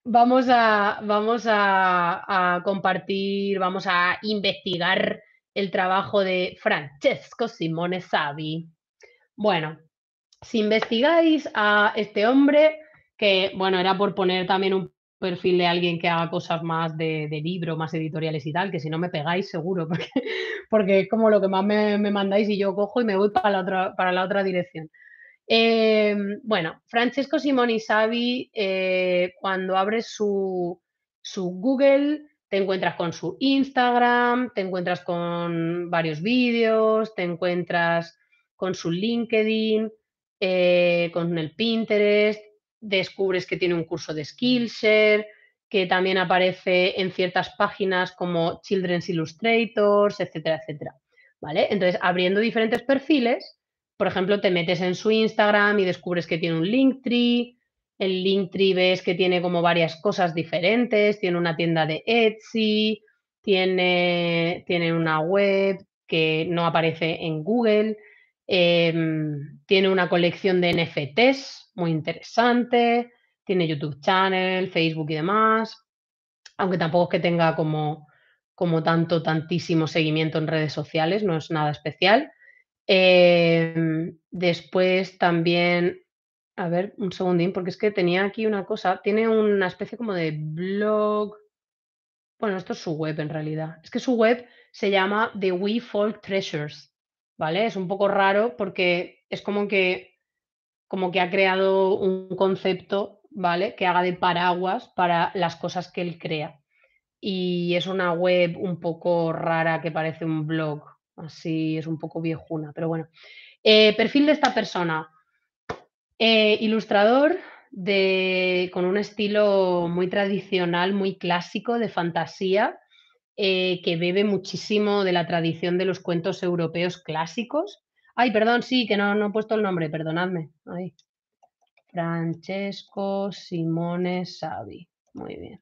Vamos a, vamos a, compartir, vamos a investigar el trabajo de Francesco Simone Savi. Bueno, si investigáis a este hombre, que bueno, era por poner también un perfil de alguien que haga cosas más de, libro, más editoriales y tal, que si no me pegáis seguro, porque, es como lo que más me, mandáis y yo cojo y me voy otra, para la otra dirección. Em, bueno, Francesco Simoni Savi, eh, cuando abres su, Google, te encuentras con su Instagram, te encuentras con varios vídeos, te encuentras con su LinkedIn, eh, con el Pinterest, descubres que tiene un curso de Skillshare, que también aparece en ciertas páginas como Children's Illustrators, etcétera, etcétera. ¿Vale? Entonces, abriendo diferentes perfiles, por ejemplo, te metes en su Instagram y descubres que tiene un Linktree, el Linktree ves que tiene como varias cosas diferentes, tiene una tienda de Etsy, tiene, una web que no aparece en Google, em, tiene una colección de NFTs muy interesante, tiene YouTube Channel, Facebook y demás, aunque tampoco es que tenga como, como tanto, tantísimo seguimiento en redes sociales, no es nada especial. Em, después también, a ver, un segundín, porque es que tenía aquí una cosa, tiene una especie como de blog. Bueno, esto es su web en realidad. Es que su web se llama The We Folk Treasures, ¿vale? Es un poco raro porque es como que, como que ha creado un concepto, ¿vale? Que haga de paraguas para las cosas que él crea. Y es una web un poco rara que parece un blog, Así es un poco viejuna, pero bueno. Eh, perfil de esta persona. Eh, ilustrador con un estilo muy tradicional, muy clásico, de fantasía, eh, que bebe muchísimo de la tradición de los cuentos europeos clásicos. Ay, perdón, sí, que no, he puesto el nombre, perdonadme. Francesco Simone Savi. Muy bien.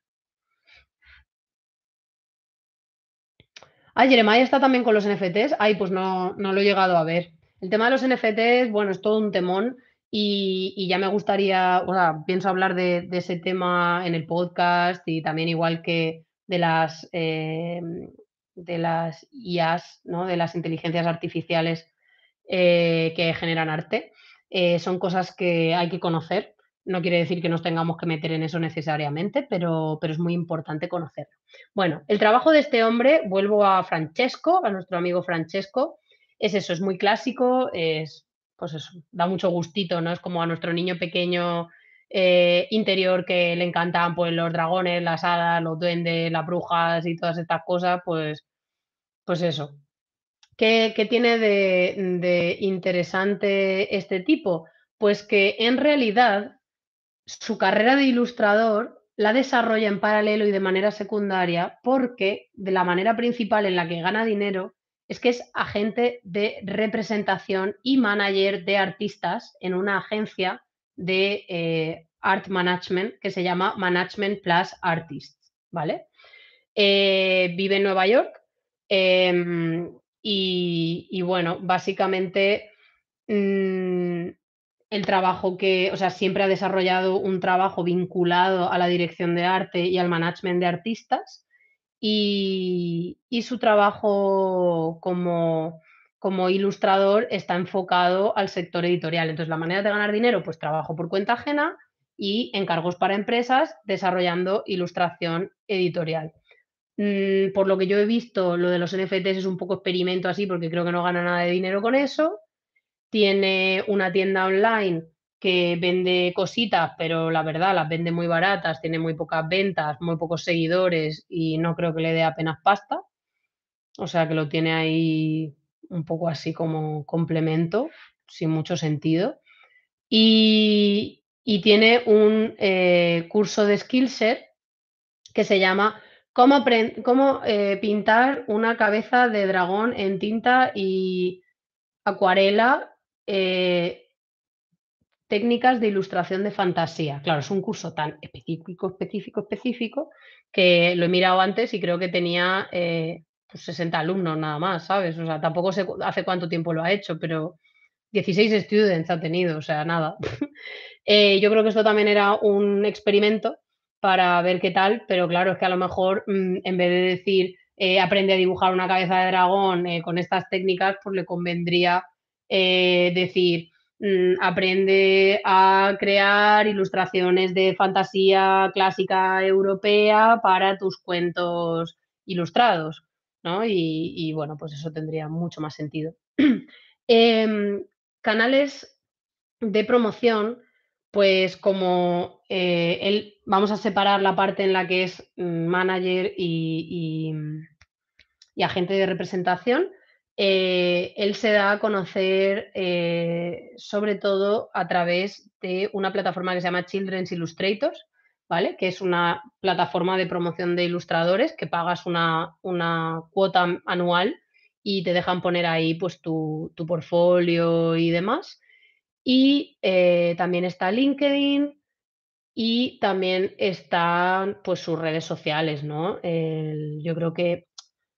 Ah, Jeremiah está también con los NFTs. Ay, pues no, lo he llegado a ver. El tema de los NFTs, bueno, es todo un temón y, ya me gustaría, o sea, pienso hablar de, ese tema en el podcast y también igual que de las, eh, de las IAs, ¿no? de las inteligencias artificiales eh, que generan arte. Eh, son cosas que hay que conocer no quiere decir que nos tengamos que meter en eso necesariamente, pero, pero es muy importante conocerlo. Bueno, el trabajo de este hombre, vuelvo a Francesco, a nuestro amigo Francesco, es eso, es muy clásico, es, pues eso, da mucho gustito, ¿no? Es como a nuestro niño pequeño eh, interior que le encantan pues los dragones, las hadas, los duendes, las brujas y todas estas cosas, pues, pues eso. ¿Qué, tiene de, interesante este tipo? Pues que en realidad su carrera de ilustrador la desarrolla en paralelo y de manera secundaria porque de la manera principal en la que gana dinero es que es agente de representación y manager de artistas en una agencia de eh, art management que se llama Management Plus Artists, ¿vale? Eh, vive en Nueva York em, y, bueno, básicamente mm, el trabajo que, o sea, siempre ha desarrollado un trabajo vinculado a la dirección de arte y al management de artistas. Y, su trabajo como, ilustrador está enfocado al sector editorial. Entonces, la manera de ganar dinero, pues trabajo por cuenta ajena y encargos para empresas desarrollando ilustración editorial. Mm, por lo que yo he visto, lo de los NFTs es un poco experimento así porque creo que no gana nada de dinero con eso tiene una tienda online que vende cositas, pero la verdad las vende muy baratas, tiene muy pocas ventas, muy pocos seguidores y no creo que le dé apenas pasta. O sea que lo tiene ahí un poco así como complemento, sin mucho sentido. Y, tiene un eh, curso de Skillset que se llama Cómo, cómo eh, pintar una cabeza de dragón en tinta y acuarela eh, técnicas de ilustración de fantasía. Claro, es un curso tan específico, específico, específico, que lo he mirado antes y creo que tenía 60 eh, pues alumnos nada más, ¿sabes? O sea, tampoco sé hace cuánto tiempo lo ha hecho, pero 16 students ha tenido, o sea, nada. Eh, yo creo que esto también era un experimento para ver qué tal, pero claro, es que a lo mejor mm, en vez de decir aprende a dibujar una cabeza de dragón con estas técnicas, pues le convendría es eh, decir, mm, aprende a crear ilustraciones de fantasía clásica europea para tus cuentos ilustrados, ¿no? Y, bueno, pues eso tendría mucho más sentido. Em, canales de promoción, pues como él, eh, vamos a separar la parte en la que es mm, manager y, y agente de representación, eh, él se da a conocer eh, sobre todo a través de una plataforma que se llama Children's Illustrators, ¿vale? Que es una plataforma de promoción de ilustradores que pagas una, una cuota anual y te dejan poner ahí pues tu, tu portfolio y demás. Y eh, también está LinkedIn y también están pues sus redes sociales, ¿no? yo creo que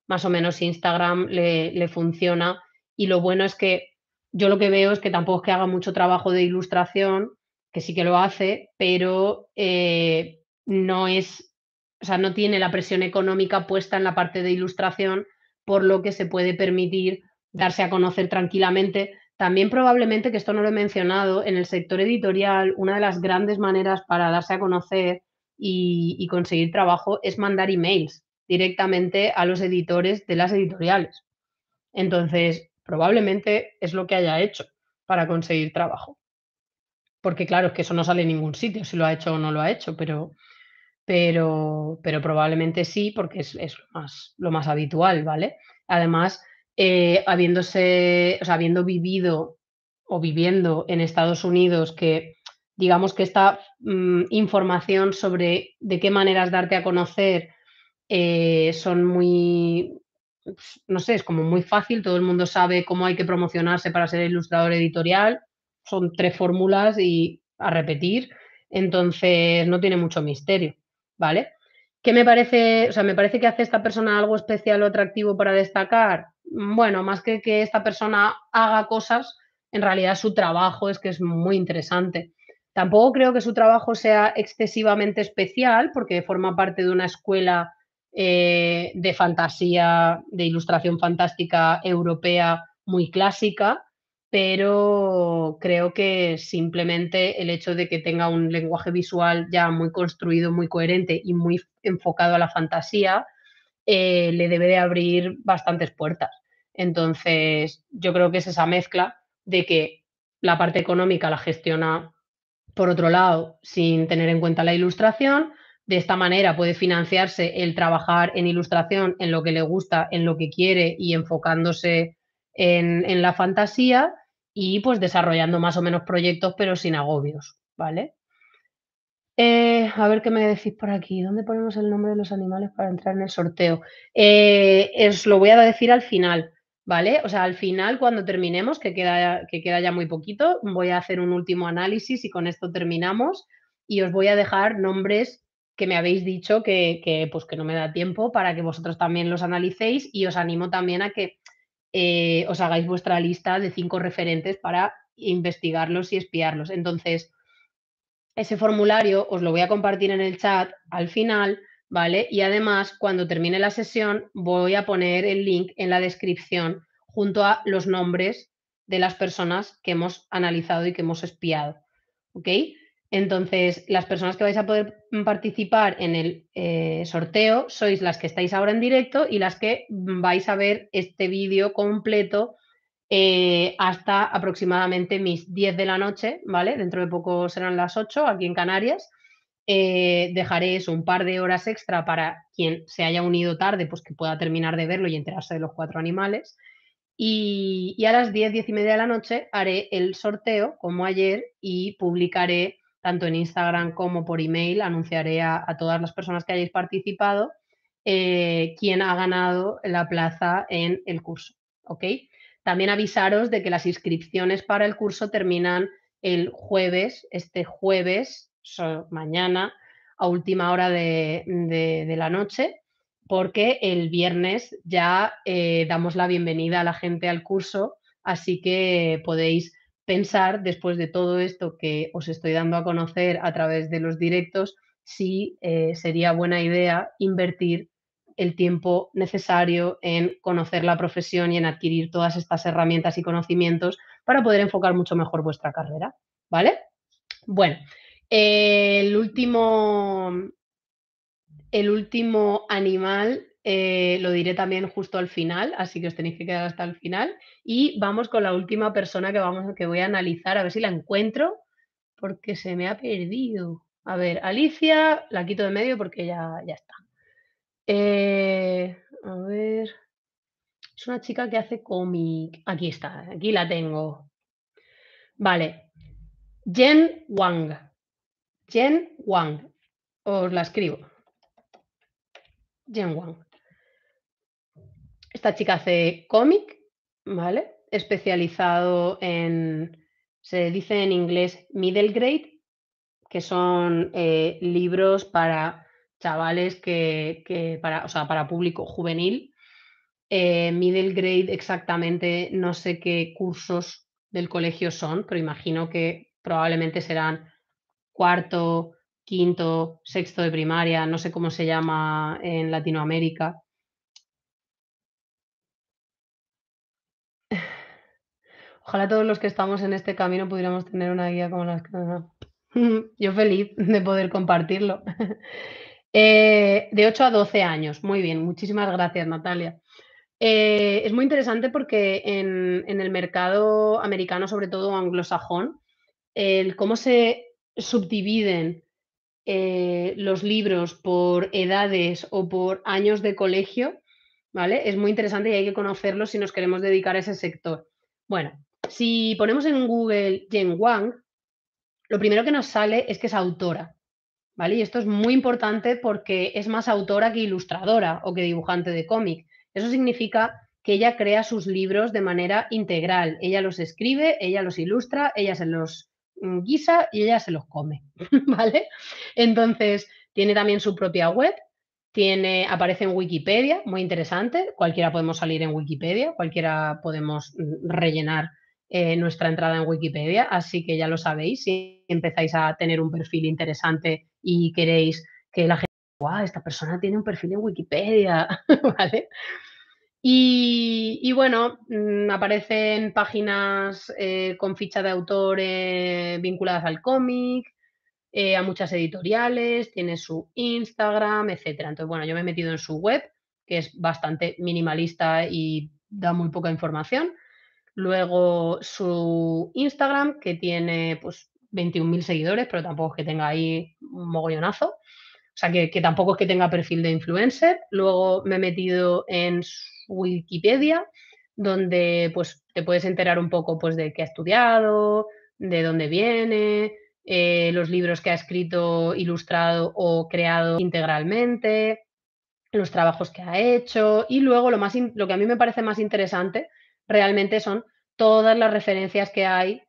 más o menos Instagram le, funciona. Y lo bueno es que yo lo que veo es que tampoco es que haga mucho trabajo de ilustración, que sí que lo hace, pero eh, no es, o sea, no tiene la presión económica puesta en la parte de ilustración, por lo que se puede permitir darse a conocer tranquilamente. También probablemente, que esto no lo he mencionado, en el sector editorial, una de las grandes maneras para darse a conocer y conseguir trabajo es mandar emails directamente a los editores de las editoriales. Entonces, probablemente es lo que haya hecho para conseguir trabajo. Porque claro, es que eso no sale en ningún sitio, si lo ha hecho o no lo ha hecho, pero, pero, pero probablemente sí, porque es, lo, más, lo, más, habitual, ¿vale? Además, eh, habiéndose, habiendo vivido o viviendo en Estados Unidos, que digamos que esta mm, información sobre de qué maneras darte a conocer eh, son muy, pues, no sé, es como muy fácil, todo el mundo sabe cómo hay que promocionarse para ser ilustrador editorial, son tres fórmulas y a repetir, entonces no tiene mucho misterio, ¿vale? ¿Qué me parece? O sea, ¿me parece que hace esta persona algo especial o atractivo para destacar? Mm, bueno, más que que esta persona haga cosas, en realidad su trabajo es que es muy interesante. Tampoco creo que su trabajo sea excesivamente especial porque forma parte de una escuela eh, de fantasía, de ilustración fantástica europea muy clásica, pero creo que simplemente el hecho de que tenga un lenguaje visual ya muy construido, muy coherente y muy enfocado a la fantasía, eh, le debe de abrir bastantes puertas. Entonces, yo creo que es esa mezcla de que la parte económica la gestiona, por otro lado, sin tener en cuenta la ilustración, de esta manera puede financiarse el trabajar en ilustración, en lo que le gusta, en lo que quiere y enfocándose en, la fantasía y pues desarrollando más o menos proyectos pero sin agobios, ¿vale? Eh, a ver qué me decís por aquí. ¿Dónde ponemos el nombre de los animales para entrar en el sorteo? Eh, os lo voy a decir al final, ¿vale? O sea, al final, cuando terminemos, que queda, que queda ya muy poquito, voy a hacer un último análisis y con esto terminamos. Y os voy a dejar nombres que me habéis dicho que, pues que no me da tiempo para que vosotros también los analicéis y os animo también a que eh, os hagáis vuestra lista de cinco referentes para investigarlos y espiarlos. Entonces, ese formulario os lo voy a compartir en el chat al final, ¿vale? Y además, cuando termine la sesión, voy a poner el link en la descripción junto a los nombres de las personas que hemos analizado y que hemos espiado, ¿ok? Entonces, las personas que vais a poder mm, participar en el eh, sorteo sois las que estáis ahora en directo y las que mm, vais a ver este vídeo completo eh, hasta aproximadamente mis 10 de la noche, ¿vale? Dentro de poco serán las 8 aquí en Canarias. Eh, dejaré eso, un par de horas extra para quien se haya unido tarde, pues que pueda terminar de verlo y enterarse de los cuatro animales. Y, y a las 10, 10 y media de la noche haré el sorteo, como ayer, y publicaré tanto en Instagram como por email, anunciaré a, todas las personas que hayáis participado eh, quién ha ganado la plaza en el curso. ¿ok? También avisaros de que las inscripciones para el curso terminan el jueves, este jueves, mañana, a última hora de, la noche, porque el viernes ya eh, damos la bienvenida a la gente al curso, así que podéis pensar, después de todo esto que os estoy dando a conocer a través de los directos, si eh, sería buena idea invertir el tiempo necesario en conocer la profesión y en adquirir todas estas herramientas y conocimientos para poder enfocar mucho mejor vuestra carrera, ¿vale? Bueno, el último, el último animal eh, lo diré también justo al final, así que os tenéis que quedar hasta el final. Y vamos con la última persona que, vamos, que voy a analizar, a ver si la encuentro, porque se me ha perdido. A ver, Alicia, la quito de medio porque ya, está. Eh, a ver, es una chica que hace cómic. Aquí está, aquí la tengo. Vale, Jen Wang. Jen Wang. Os la escribo. Jen Wang. Esta chica hace cómic, ¿vale? Especializado en, se dice en inglés, middle grade, que son eh, libros para chavales que, para, o sea, para público juvenil. Eh, middle grade exactamente, no sé qué cursos del colegio son, pero imagino que probablemente serán cuarto, quinto, sexto de primaria, no sé cómo se llama en Latinoamérica. Ojalá todos los que estamos en este camino pudiéramos tener una guía como la que... Yo feliz de poder compartirlo. Eh, de 8 a 12 años. Muy bien, muchísimas gracias, Natalia. Eh, es muy interesante porque en, el mercado americano, sobre todo anglosajón, el cómo se subdividen eh, los libros por edades o por años de colegio, ¿vale? Es muy interesante y hay que conocerlo si nos queremos dedicar a ese sector. Bueno, si ponemos en Google Jen Wang, lo primero que nos sale es que es autora. ¿Vale? Y esto es muy importante porque es más autora que ilustradora o que dibujante de cómic. Eso significa que ella crea sus libros de manera integral. Ella los escribe, ella los ilustra, ella se los mm, guisa y ella se los come, ¿vale? Entonces, tiene también su propia web, tiene, aparece en Wikipedia, muy interesante, cualquiera podemos salir en Wikipedia, cualquiera podemos mm, rellenar eh, nuestra entrada en Wikipedia, así que ya lo sabéis, si empezáis a tener un perfil interesante y queréis que la gente, wow, esta persona tiene un perfil en Wikipedia, ¿vale? Y, bueno, mm, aparecen páginas eh, con ficha de autor eh, vinculadas al cómic, a muchas editoriales, tiene su Instagram, etcétera. Entonces, bueno, yo me he metido en su web, que es bastante minimalista y da muy poca información. Luego su Instagram, que tiene pues 21.000 seguidores, pero tampoco es que tenga ahí un mogollonazo. O sea, que, tampoco es que tenga perfil de influencer. Luego me he metido en Wikipedia, donde pues te puedes enterar un poco pues de qué ha estudiado, de dónde viene, eh, los libros que ha escrito, ilustrado o creado integralmente, los trabajos que ha hecho. Y luego lo, más lo que a mí me parece más interesante realmente son todas las referencias que hay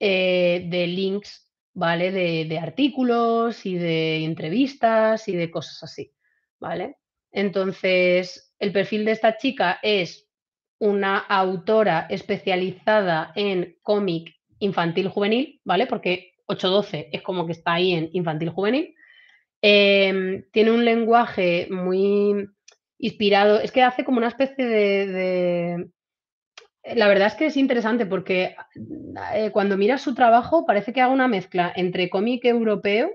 eh, de links, ¿vale? De, artículos y de entrevistas y de cosas así, ¿vale? Entonces, el perfil de esta chica es una autora especializada en cómic infantil juvenil, ¿vale? Porque 812 es como que está ahí en infantil juvenil. Em, tiene un lenguaje muy inspirado, es que hace como una especie de eh, la verdad es que es interesante porque eh, cuando miras su trabajo parece que haga una mezcla entre cómic europeo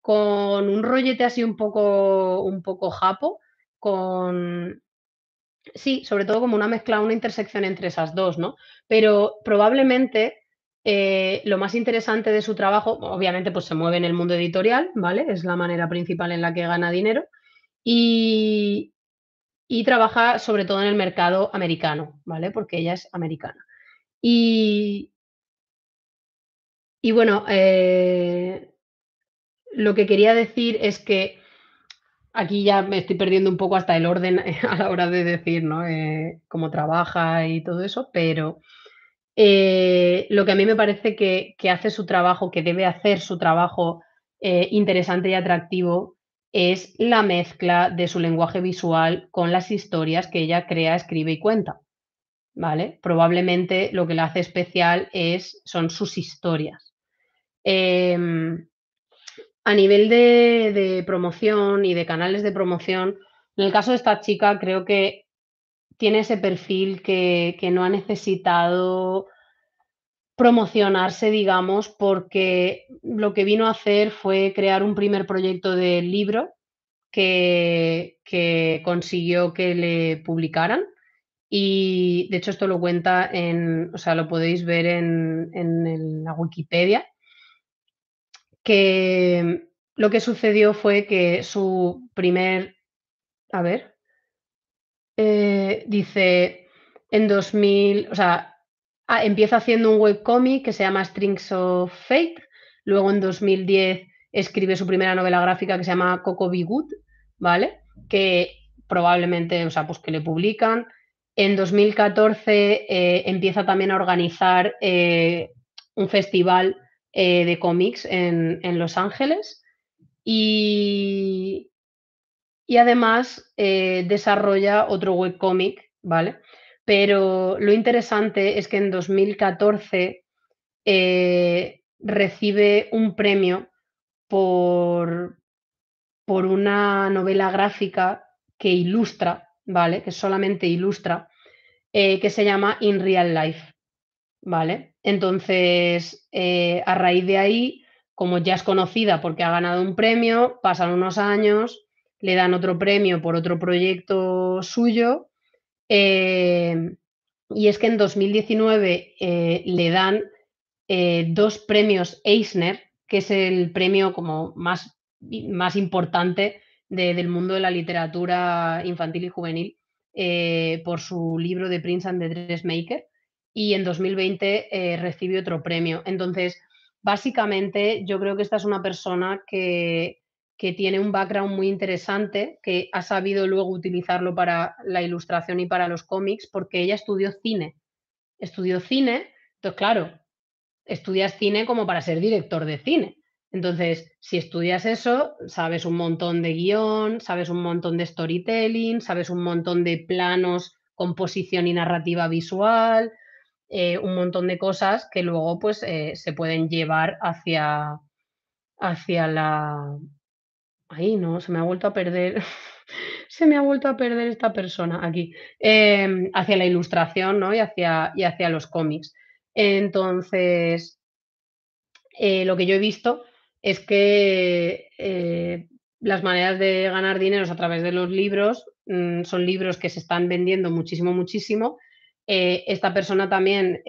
con un rollete así un poco, un poco japo, con... Sí, sobre todo como una mezcla, una intersección entre esas dos, ¿no? Pero probablemente eh, lo más interesante de su trabajo, obviamente, pues se mueve en el mundo editorial, ¿vale? Es la manera principal en la que gana dinero. Y, y trabaja sobre todo en el mercado americano, ¿vale? Porque ella es americana. Y, bueno, eh, lo que quería decir es que aquí ya me estoy perdiendo un poco hasta el orden a la hora de decir, ¿no? Eh, cómo trabaja y todo eso, pero eh, lo que a mí me parece que, hace su trabajo, que debe hacer su trabajo interesante y atractivo es la mezcla de su lenguaje visual con las historias que ella crea, escribe y cuenta. ¿Vale? Probablemente lo que la hace especial es, son sus historias. Em, a nivel de, promoción y de canales de promoción, en el caso de esta chica creo que tiene ese perfil que, que no ha necesitado promocionarse, digamos, porque lo que vino a hacer fue crear un primer proyecto de libro que, consiguió que le publicaran. Y de hecho esto lo cuenta en, o sea, lo podéis ver en, en, la Wikipedia, que lo que sucedió fue que su primer, a ver, eh, dice, en 2000, o sea, Ah, empieza haciendo un webcomic que se llama Strings of Fate. Luego en 2010 escribe su primera novela gráfica que se llama Coco Be Good, ¿vale? Que probablemente, o sea, pues que le publican. En 2014 eh, empieza también a organizar eh, un festival eh, de cómics en, Los Ángeles y, y además desarrolla otro webcomic, ¿vale? Pero lo interesante es que en 2014 eh, recibe un premio por, una novela gráfica que ilustra, ¿vale? Que solamente ilustra, eh, que se llama In Real Life, ¿vale? Entonces, eh, a raíz de ahí, como ya es conocida porque ha ganado un premio, pasan unos años, le dan otro premio por otro proyecto suyo Em, y es que en 2019 eh, le dan eh, dos premios Eisner, que es el premio como más, más importante del mundo de la literatura infantil y juvenil, eh, por su libro de Prince and the Dressmaker. Y en 2020 recibe otro premio. Entonces, básicamente yo creo que esta es una persona que, que tiene un background muy interesante, que ha sabido luego utilizarlo para la ilustración y para los cómics, porque ella estudió cine. Estudió cine, entonces claro, estudias cine como para ser director de cine. Entonces, si estudias eso, sabes un montón de guión, sabes un montón de storytelling, sabes un montón de planos, composición y narrativa visual, eh, un montón de cosas que luego pues eh, se pueden llevar hacia, hacia la, Ay, no, se me ha vuelto a perder. se me ha vuelto a perder esta persona aquí. Em, hacia la ilustración, Y hacia, y los cómics. Entonces, eh, lo que yo he visto es que eh, las maneras de ganar dinero a través de los libros. Mm, son libros que se están vendiendo muchísimo, muchísimo. Eh, esta persona también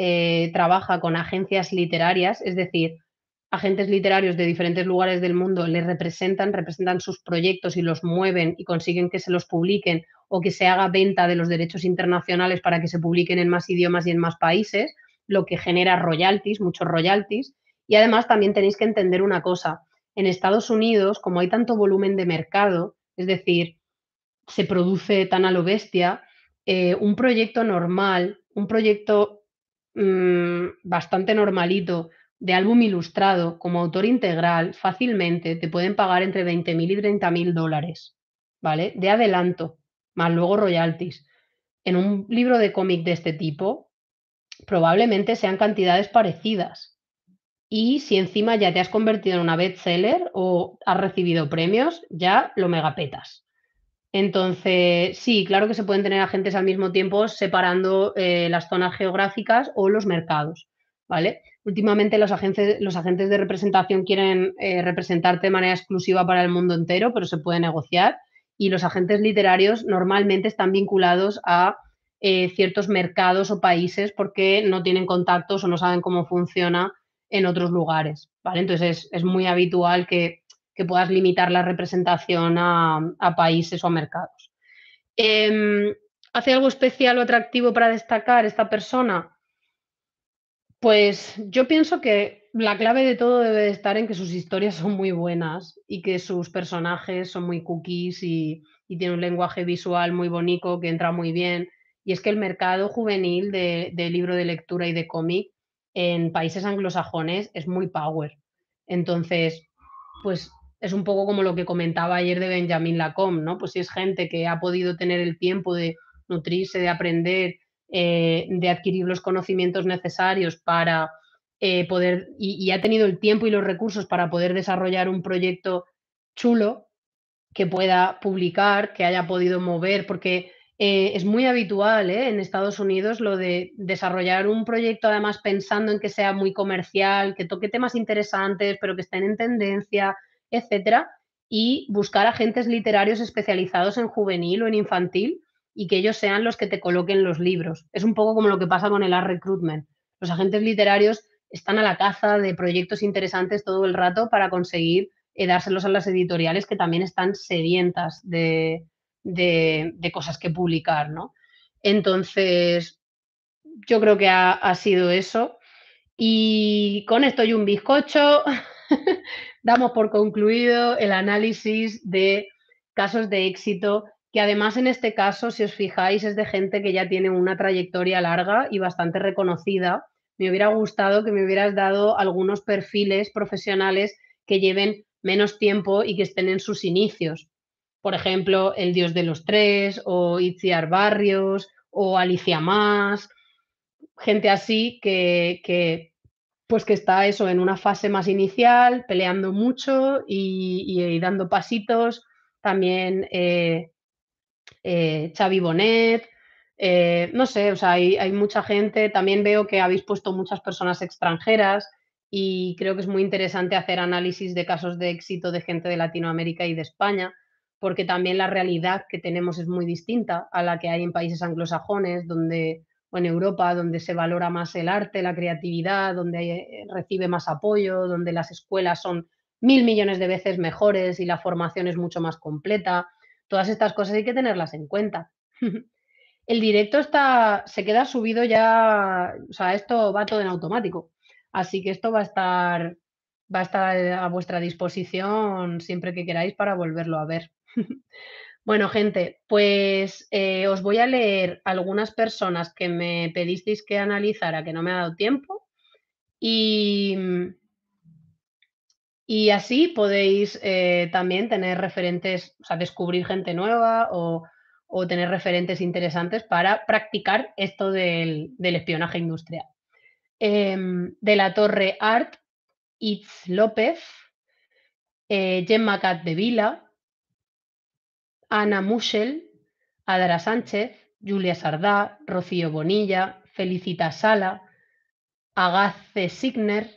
trabaja con agencias literarias, es decir, agentes literarios de diferentes lugares del mundo les representan, representan sus proyectos y los mueven y consiguen que se los publiquen o que se haga venta de los derechos internacionales para que se publiquen en más idiomas y en más países, lo que genera royalties, muchos royalties. Y además también tenéis que entender una cosa, en Estados Unidos, como hay tanto volumen de mercado, es decir, se produce tan a lo bestia, eh, un proyecto normal, un proyecto mm, bastante normalito, de álbum ilustrado como autor integral fácilmente te pueden pagar entre 20.000 y 30.000 dólares, ¿vale? De adelanto, más luego royalties. En un libro de cómic de este tipo, probablemente sean cantidades parecidas. Y si encima ya te has convertido en una seller o has recibido premios, ya lo megapetas. Entonces, sí, claro que se pueden tener agentes al mismo tiempo separando eh, las zonas geográficas o los mercados Últimamente los agentes, los agentes de representación quieren eh, representarte de manera exclusiva para el mundo entero, pero se puede negociar. Y los agentes literarios normalmente están vinculados a eh, ciertos mercados o países porque no tienen contactos o no saben cómo funciona en otros lugares, Entonces es, muy habitual que, puedas limitar la representación a, países o a mercados. Em, ¿Hace algo especial o atractivo para destacar esta persona? Pues yo pienso que la clave de todo debe estar en que sus historias son muy buenas y que sus personajes son muy cookies y, y tiene un lenguaje visual muy bonito que entra muy bien. Y es que el mercado juvenil de, libro de lectura y de cómic en países anglosajones es muy power. Entonces, pues es un poco como lo que comentaba ayer de Benjamin Lacombe, ¿no? Pues si es gente que ha podido tener el tiempo de nutrirse, de aprender eh, de adquirir los conocimientos necesarios para eh, poder, y, ha tenido el tiempo y los recursos para poder desarrollar un proyecto chulo que pueda publicar, que haya podido mover, porque eh, es muy habitual en Estados Unidos lo de desarrollar un proyecto además pensando en que sea muy comercial, que toque temas interesantes, pero que estén en tendencia, etcétera, y buscar agentes literarios especializados en juvenil o en infantil y que ellos sean los que te coloquen los libros. Es un poco como lo que pasa con el art recruitment. Los agentes literarios están a la caza de proyectos interesantes todo el rato para conseguir eh, dárselos a las editoriales que también están sedientas de, cosas que publicar, ¿no? Entonces, yo creo que ha, ha sido eso. Y con esto y un bizcocho, damos por concluido el análisis de casos de éxito y además en este caso, si os fijáis, es de gente que ya tiene una trayectoria larga y bastante reconocida. Me hubiera gustado que me hubieras dado algunos perfiles profesionales que lleven menos tiempo y que estén en sus inicios. Por ejemplo, El Dios de los Tres o Itziar Barrios o Alicia Más, gente así que, pues que está eso en una fase más inicial, peleando mucho y, dando pasitos. También eh, eh, Xavi Bonet, eh, no sé, o sea, hay, mucha gente, también veo que habéis puesto muchas personas extranjeras y creo que es muy interesante hacer análisis de casos de éxito de gente de Latinoamérica y de España, porque también la realidad que tenemos es muy distinta a la que hay en países anglosajones donde, o en Europa, donde se valora más el arte, la creatividad, donde eh, recibe más apoyo, donde las escuelas son mil millones de veces mejores y la formación es mucho más completa Todas estas cosas hay que tenerlas en cuenta. El directo está, se queda subido ya, o sea, esto va todo en automático. Así que esto va a estar, va a estar eh, a vuestra disposición siempre que queráis para volverlo a ver. Bueno, gente, pues eh, os voy a leer algunas personas que me pedisteis que analizara, que no me ha dado tiempo. Y, mm, y así podéis eh, también tener referentes, o sea, descubrir gente nueva o, tener referentes interesantes para practicar esto del, espionaje industrial. Em, de la Torre Art, Itz López, eh, Gemma Cat de Vila, Ana Muschel, Adara Sánchez, Julia Sardá, Rocío Bonilla, Felicita Sala, Agace Signer,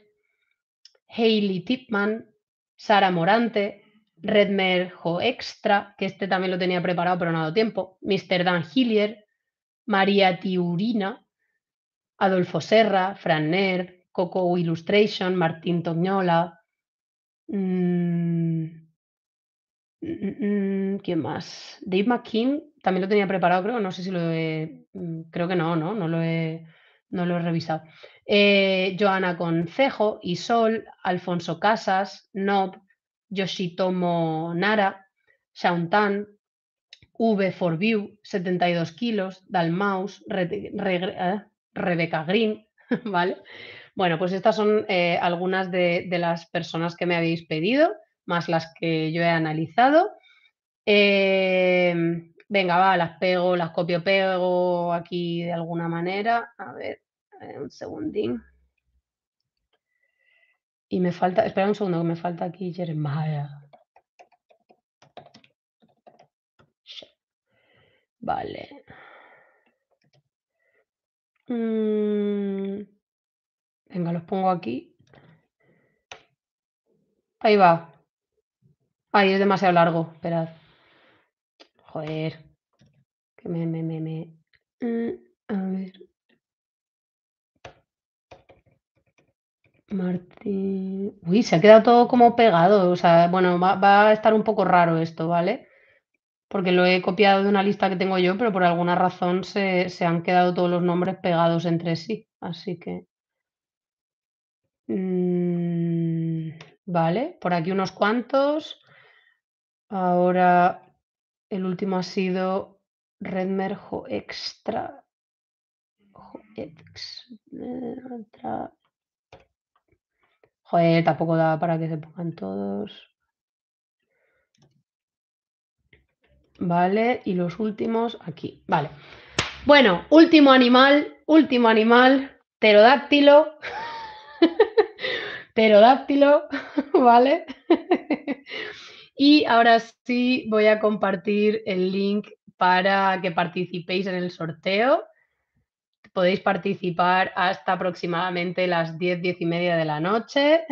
Hayley Tipman, Sara Morante, Redmer Extra, que este también lo tenía preparado pero no ha dado tiempo, Mr. Dan Hillier, María Tiurina, Adolfo Serra, Fran Ner, Coco Illustration, Martín Toñola, mm, mm, mm, ¿quién más? Dave McKean, también lo tenía preparado creo, no sé si lo he, creo que no, no, no lo he, no lo he revisado. Eh, Joana Concejo, Isol, Alfonso Casas, Nob, Yoshitomo Nara, Shauntan, V for View, 72 kilos, Dalmaus, eh, Rebeca Green, ¿vale? Bueno, pues estas son eh, algunas de, las personas que me habéis pedido, más las que yo he analizado. Em, venga, va, las pego, las copio, pego aquí de alguna manera. A ver, eh, un segundín. Y me falta, espera un segundo, que me falta aquí Jeremiah. Vale. Mm. Venga, los pongo aquí. Ahí va. ahí es demasiado largo. Esperad. Joder. Que me, me, me, me. Mm, a ver. Martín. Uy, se ha quedado todo como pegado. O sea, bueno, va, a estar un poco raro esto, ¿vale? Porque lo he copiado de una lista que tengo yo, pero por alguna razón se, han quedado todos los nombres pegados entre sí. Así que. Mm, vale, por aquí unos cuantos. Ahora el último ha sido Redmerjo Extra. Joder, tampoco da para que se pongan todos. Vale, y los últimos aquí. Vale. Bueno, último animal, último animal, pterodáctilo. pterodáctilo, ¿vale? y ahora sí voy a compartir el link para que participéis en el sorteo. Podéis participar hasta aproximadamente las 10, 10 y media de la noche.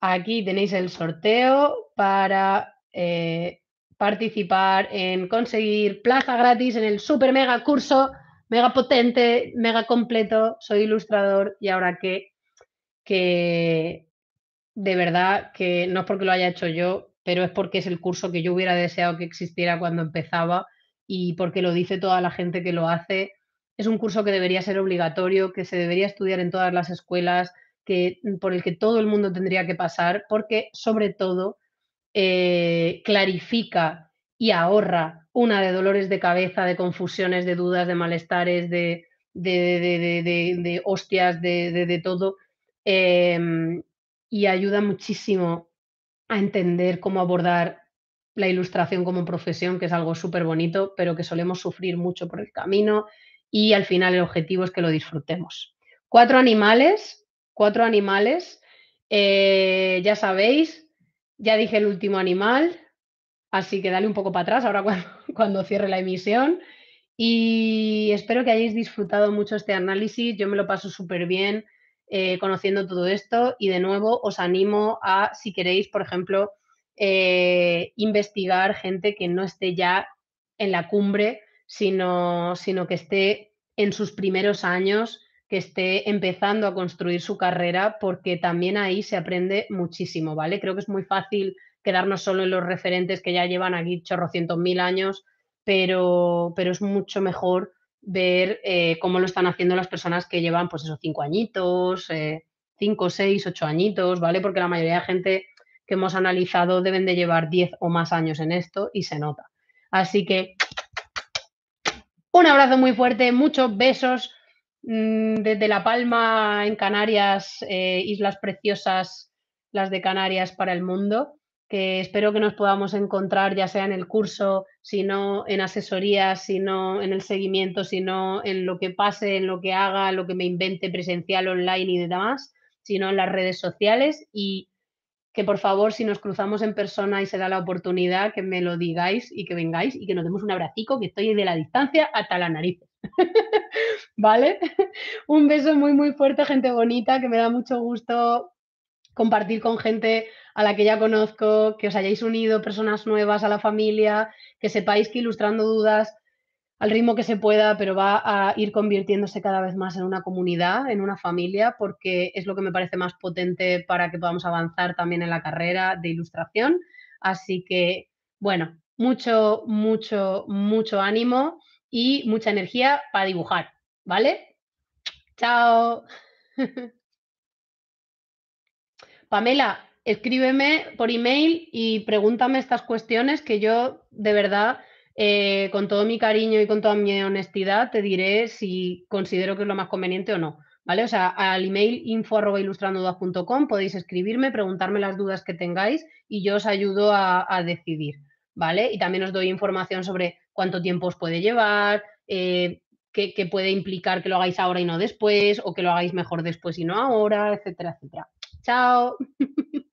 Aquí tenéis el sorteo para eh, participar en conseguir plaza gratis en el super mega curso, mega potente, mega completo. Soy ilustrador y ahora que de verdad que no es porque lo haya hecho yo, pero es porque es el curso que yo hubiera deseado que existiera cuando empezaba y porque lo dice toda la gente que lo hace es un curso que debería ser obligatorio, que se debería estudiar en todas las escuelas, que, mm, por el que todo el mundo tendría que pasar, porque sobre todo eh, clarifica y ahorra una de dolores de cabeza, de confusiones, de dudas, de malestares, de, hostias, de, todo, em, y ayuda muchísimo a entender cómo abordar la ilustración como profesión, que es algo súper bonito, pero que solemos sufrir mucho por el camino, y al final el objetivo es que lo disfrutemos. Cuatro animales, cuatro animales, eh, ya sabéis, ya dije el último animal, así que dale un poco para atrás ahora cuando, cierre la emisión. Y espero que hayáis disfrutado mucho este análisis. Yo me lo paso súper bien eh, conociendo todo esto y de nuevo os animo a, si queréis, por ejemplo, eh, investigar gente que no esté ya en la cumbre sino, sino que esté en sus primeros años, que esté empezando a construir su carrera, porque también ahí se aprende muchísimo, ¿vale? Creo que es muy fácil quedarnos solo en los referentes que ya llevan aquí chorrocientos mil años, pero, es mucho mejor ver eh, cómo lo están haciendo las personas que llevan, pues esos cinco añitos, eh, cinco, seis, ocho añitos, ¿vale? Porque la mayoría de gente que hemos analizado deben de llevar diez o más años en esto y se nota. Así que un abrazo muy fuerte, muchos besos mm, desde La Palma en Canarias, eh, islas preciosas, las de Canarias para el mundo, que espero que nos podamos encontrar ya sea en el curso, sino en asesoría, sino en el seguimiento, sino en lo que pase, en lo que haga, lo que me invente presencial, online y demás, sino en las redes sociales y que por favor, si nos cruzamos en persona y se da la oportunidad, que me lo digáis y que vengáis y que nos demos un abracico, que estoy de la distancia hasta la nariz. ¿Vale? Un beso muy, muy fuerte, gente bonita, que me da mucho gusto compartir con gente a la que ya conozco, que os hayáis unido, personas nuevas a la familia, que sepáis que ilustrando dudas al ritmo que se pueda, pero va a ir convirtiéndose cada vez más en una comunidad, en una familia, porque es lo que me parece más potente para que podamos avanzar también en la carrera de ilustración. Así que, bueno, mucho, mucho, mucho ánimo y mucha energía para dibujar, ¿vale? Chao. Pamela, escríbeme por email y pregúntame estas cuestiones que yo de verdad eh, con todo mi cariño y con toda mi honestidad, te diré si considero que es lo más conveniente o no. ¿Vale? O sea, al email info.ilustrandodudas.com podéis escribirme, preguntarme las dudas que tengáis y yo os ayudo a, decidir, ¿vale? Y también os doy información sobre cuánto tiempo os puede llevar, eh, qué, qué puede implicar que lo hagáis ahora y no después, o que lo hagáis mejor después y no ahora, etcétera, etcétera. Chao.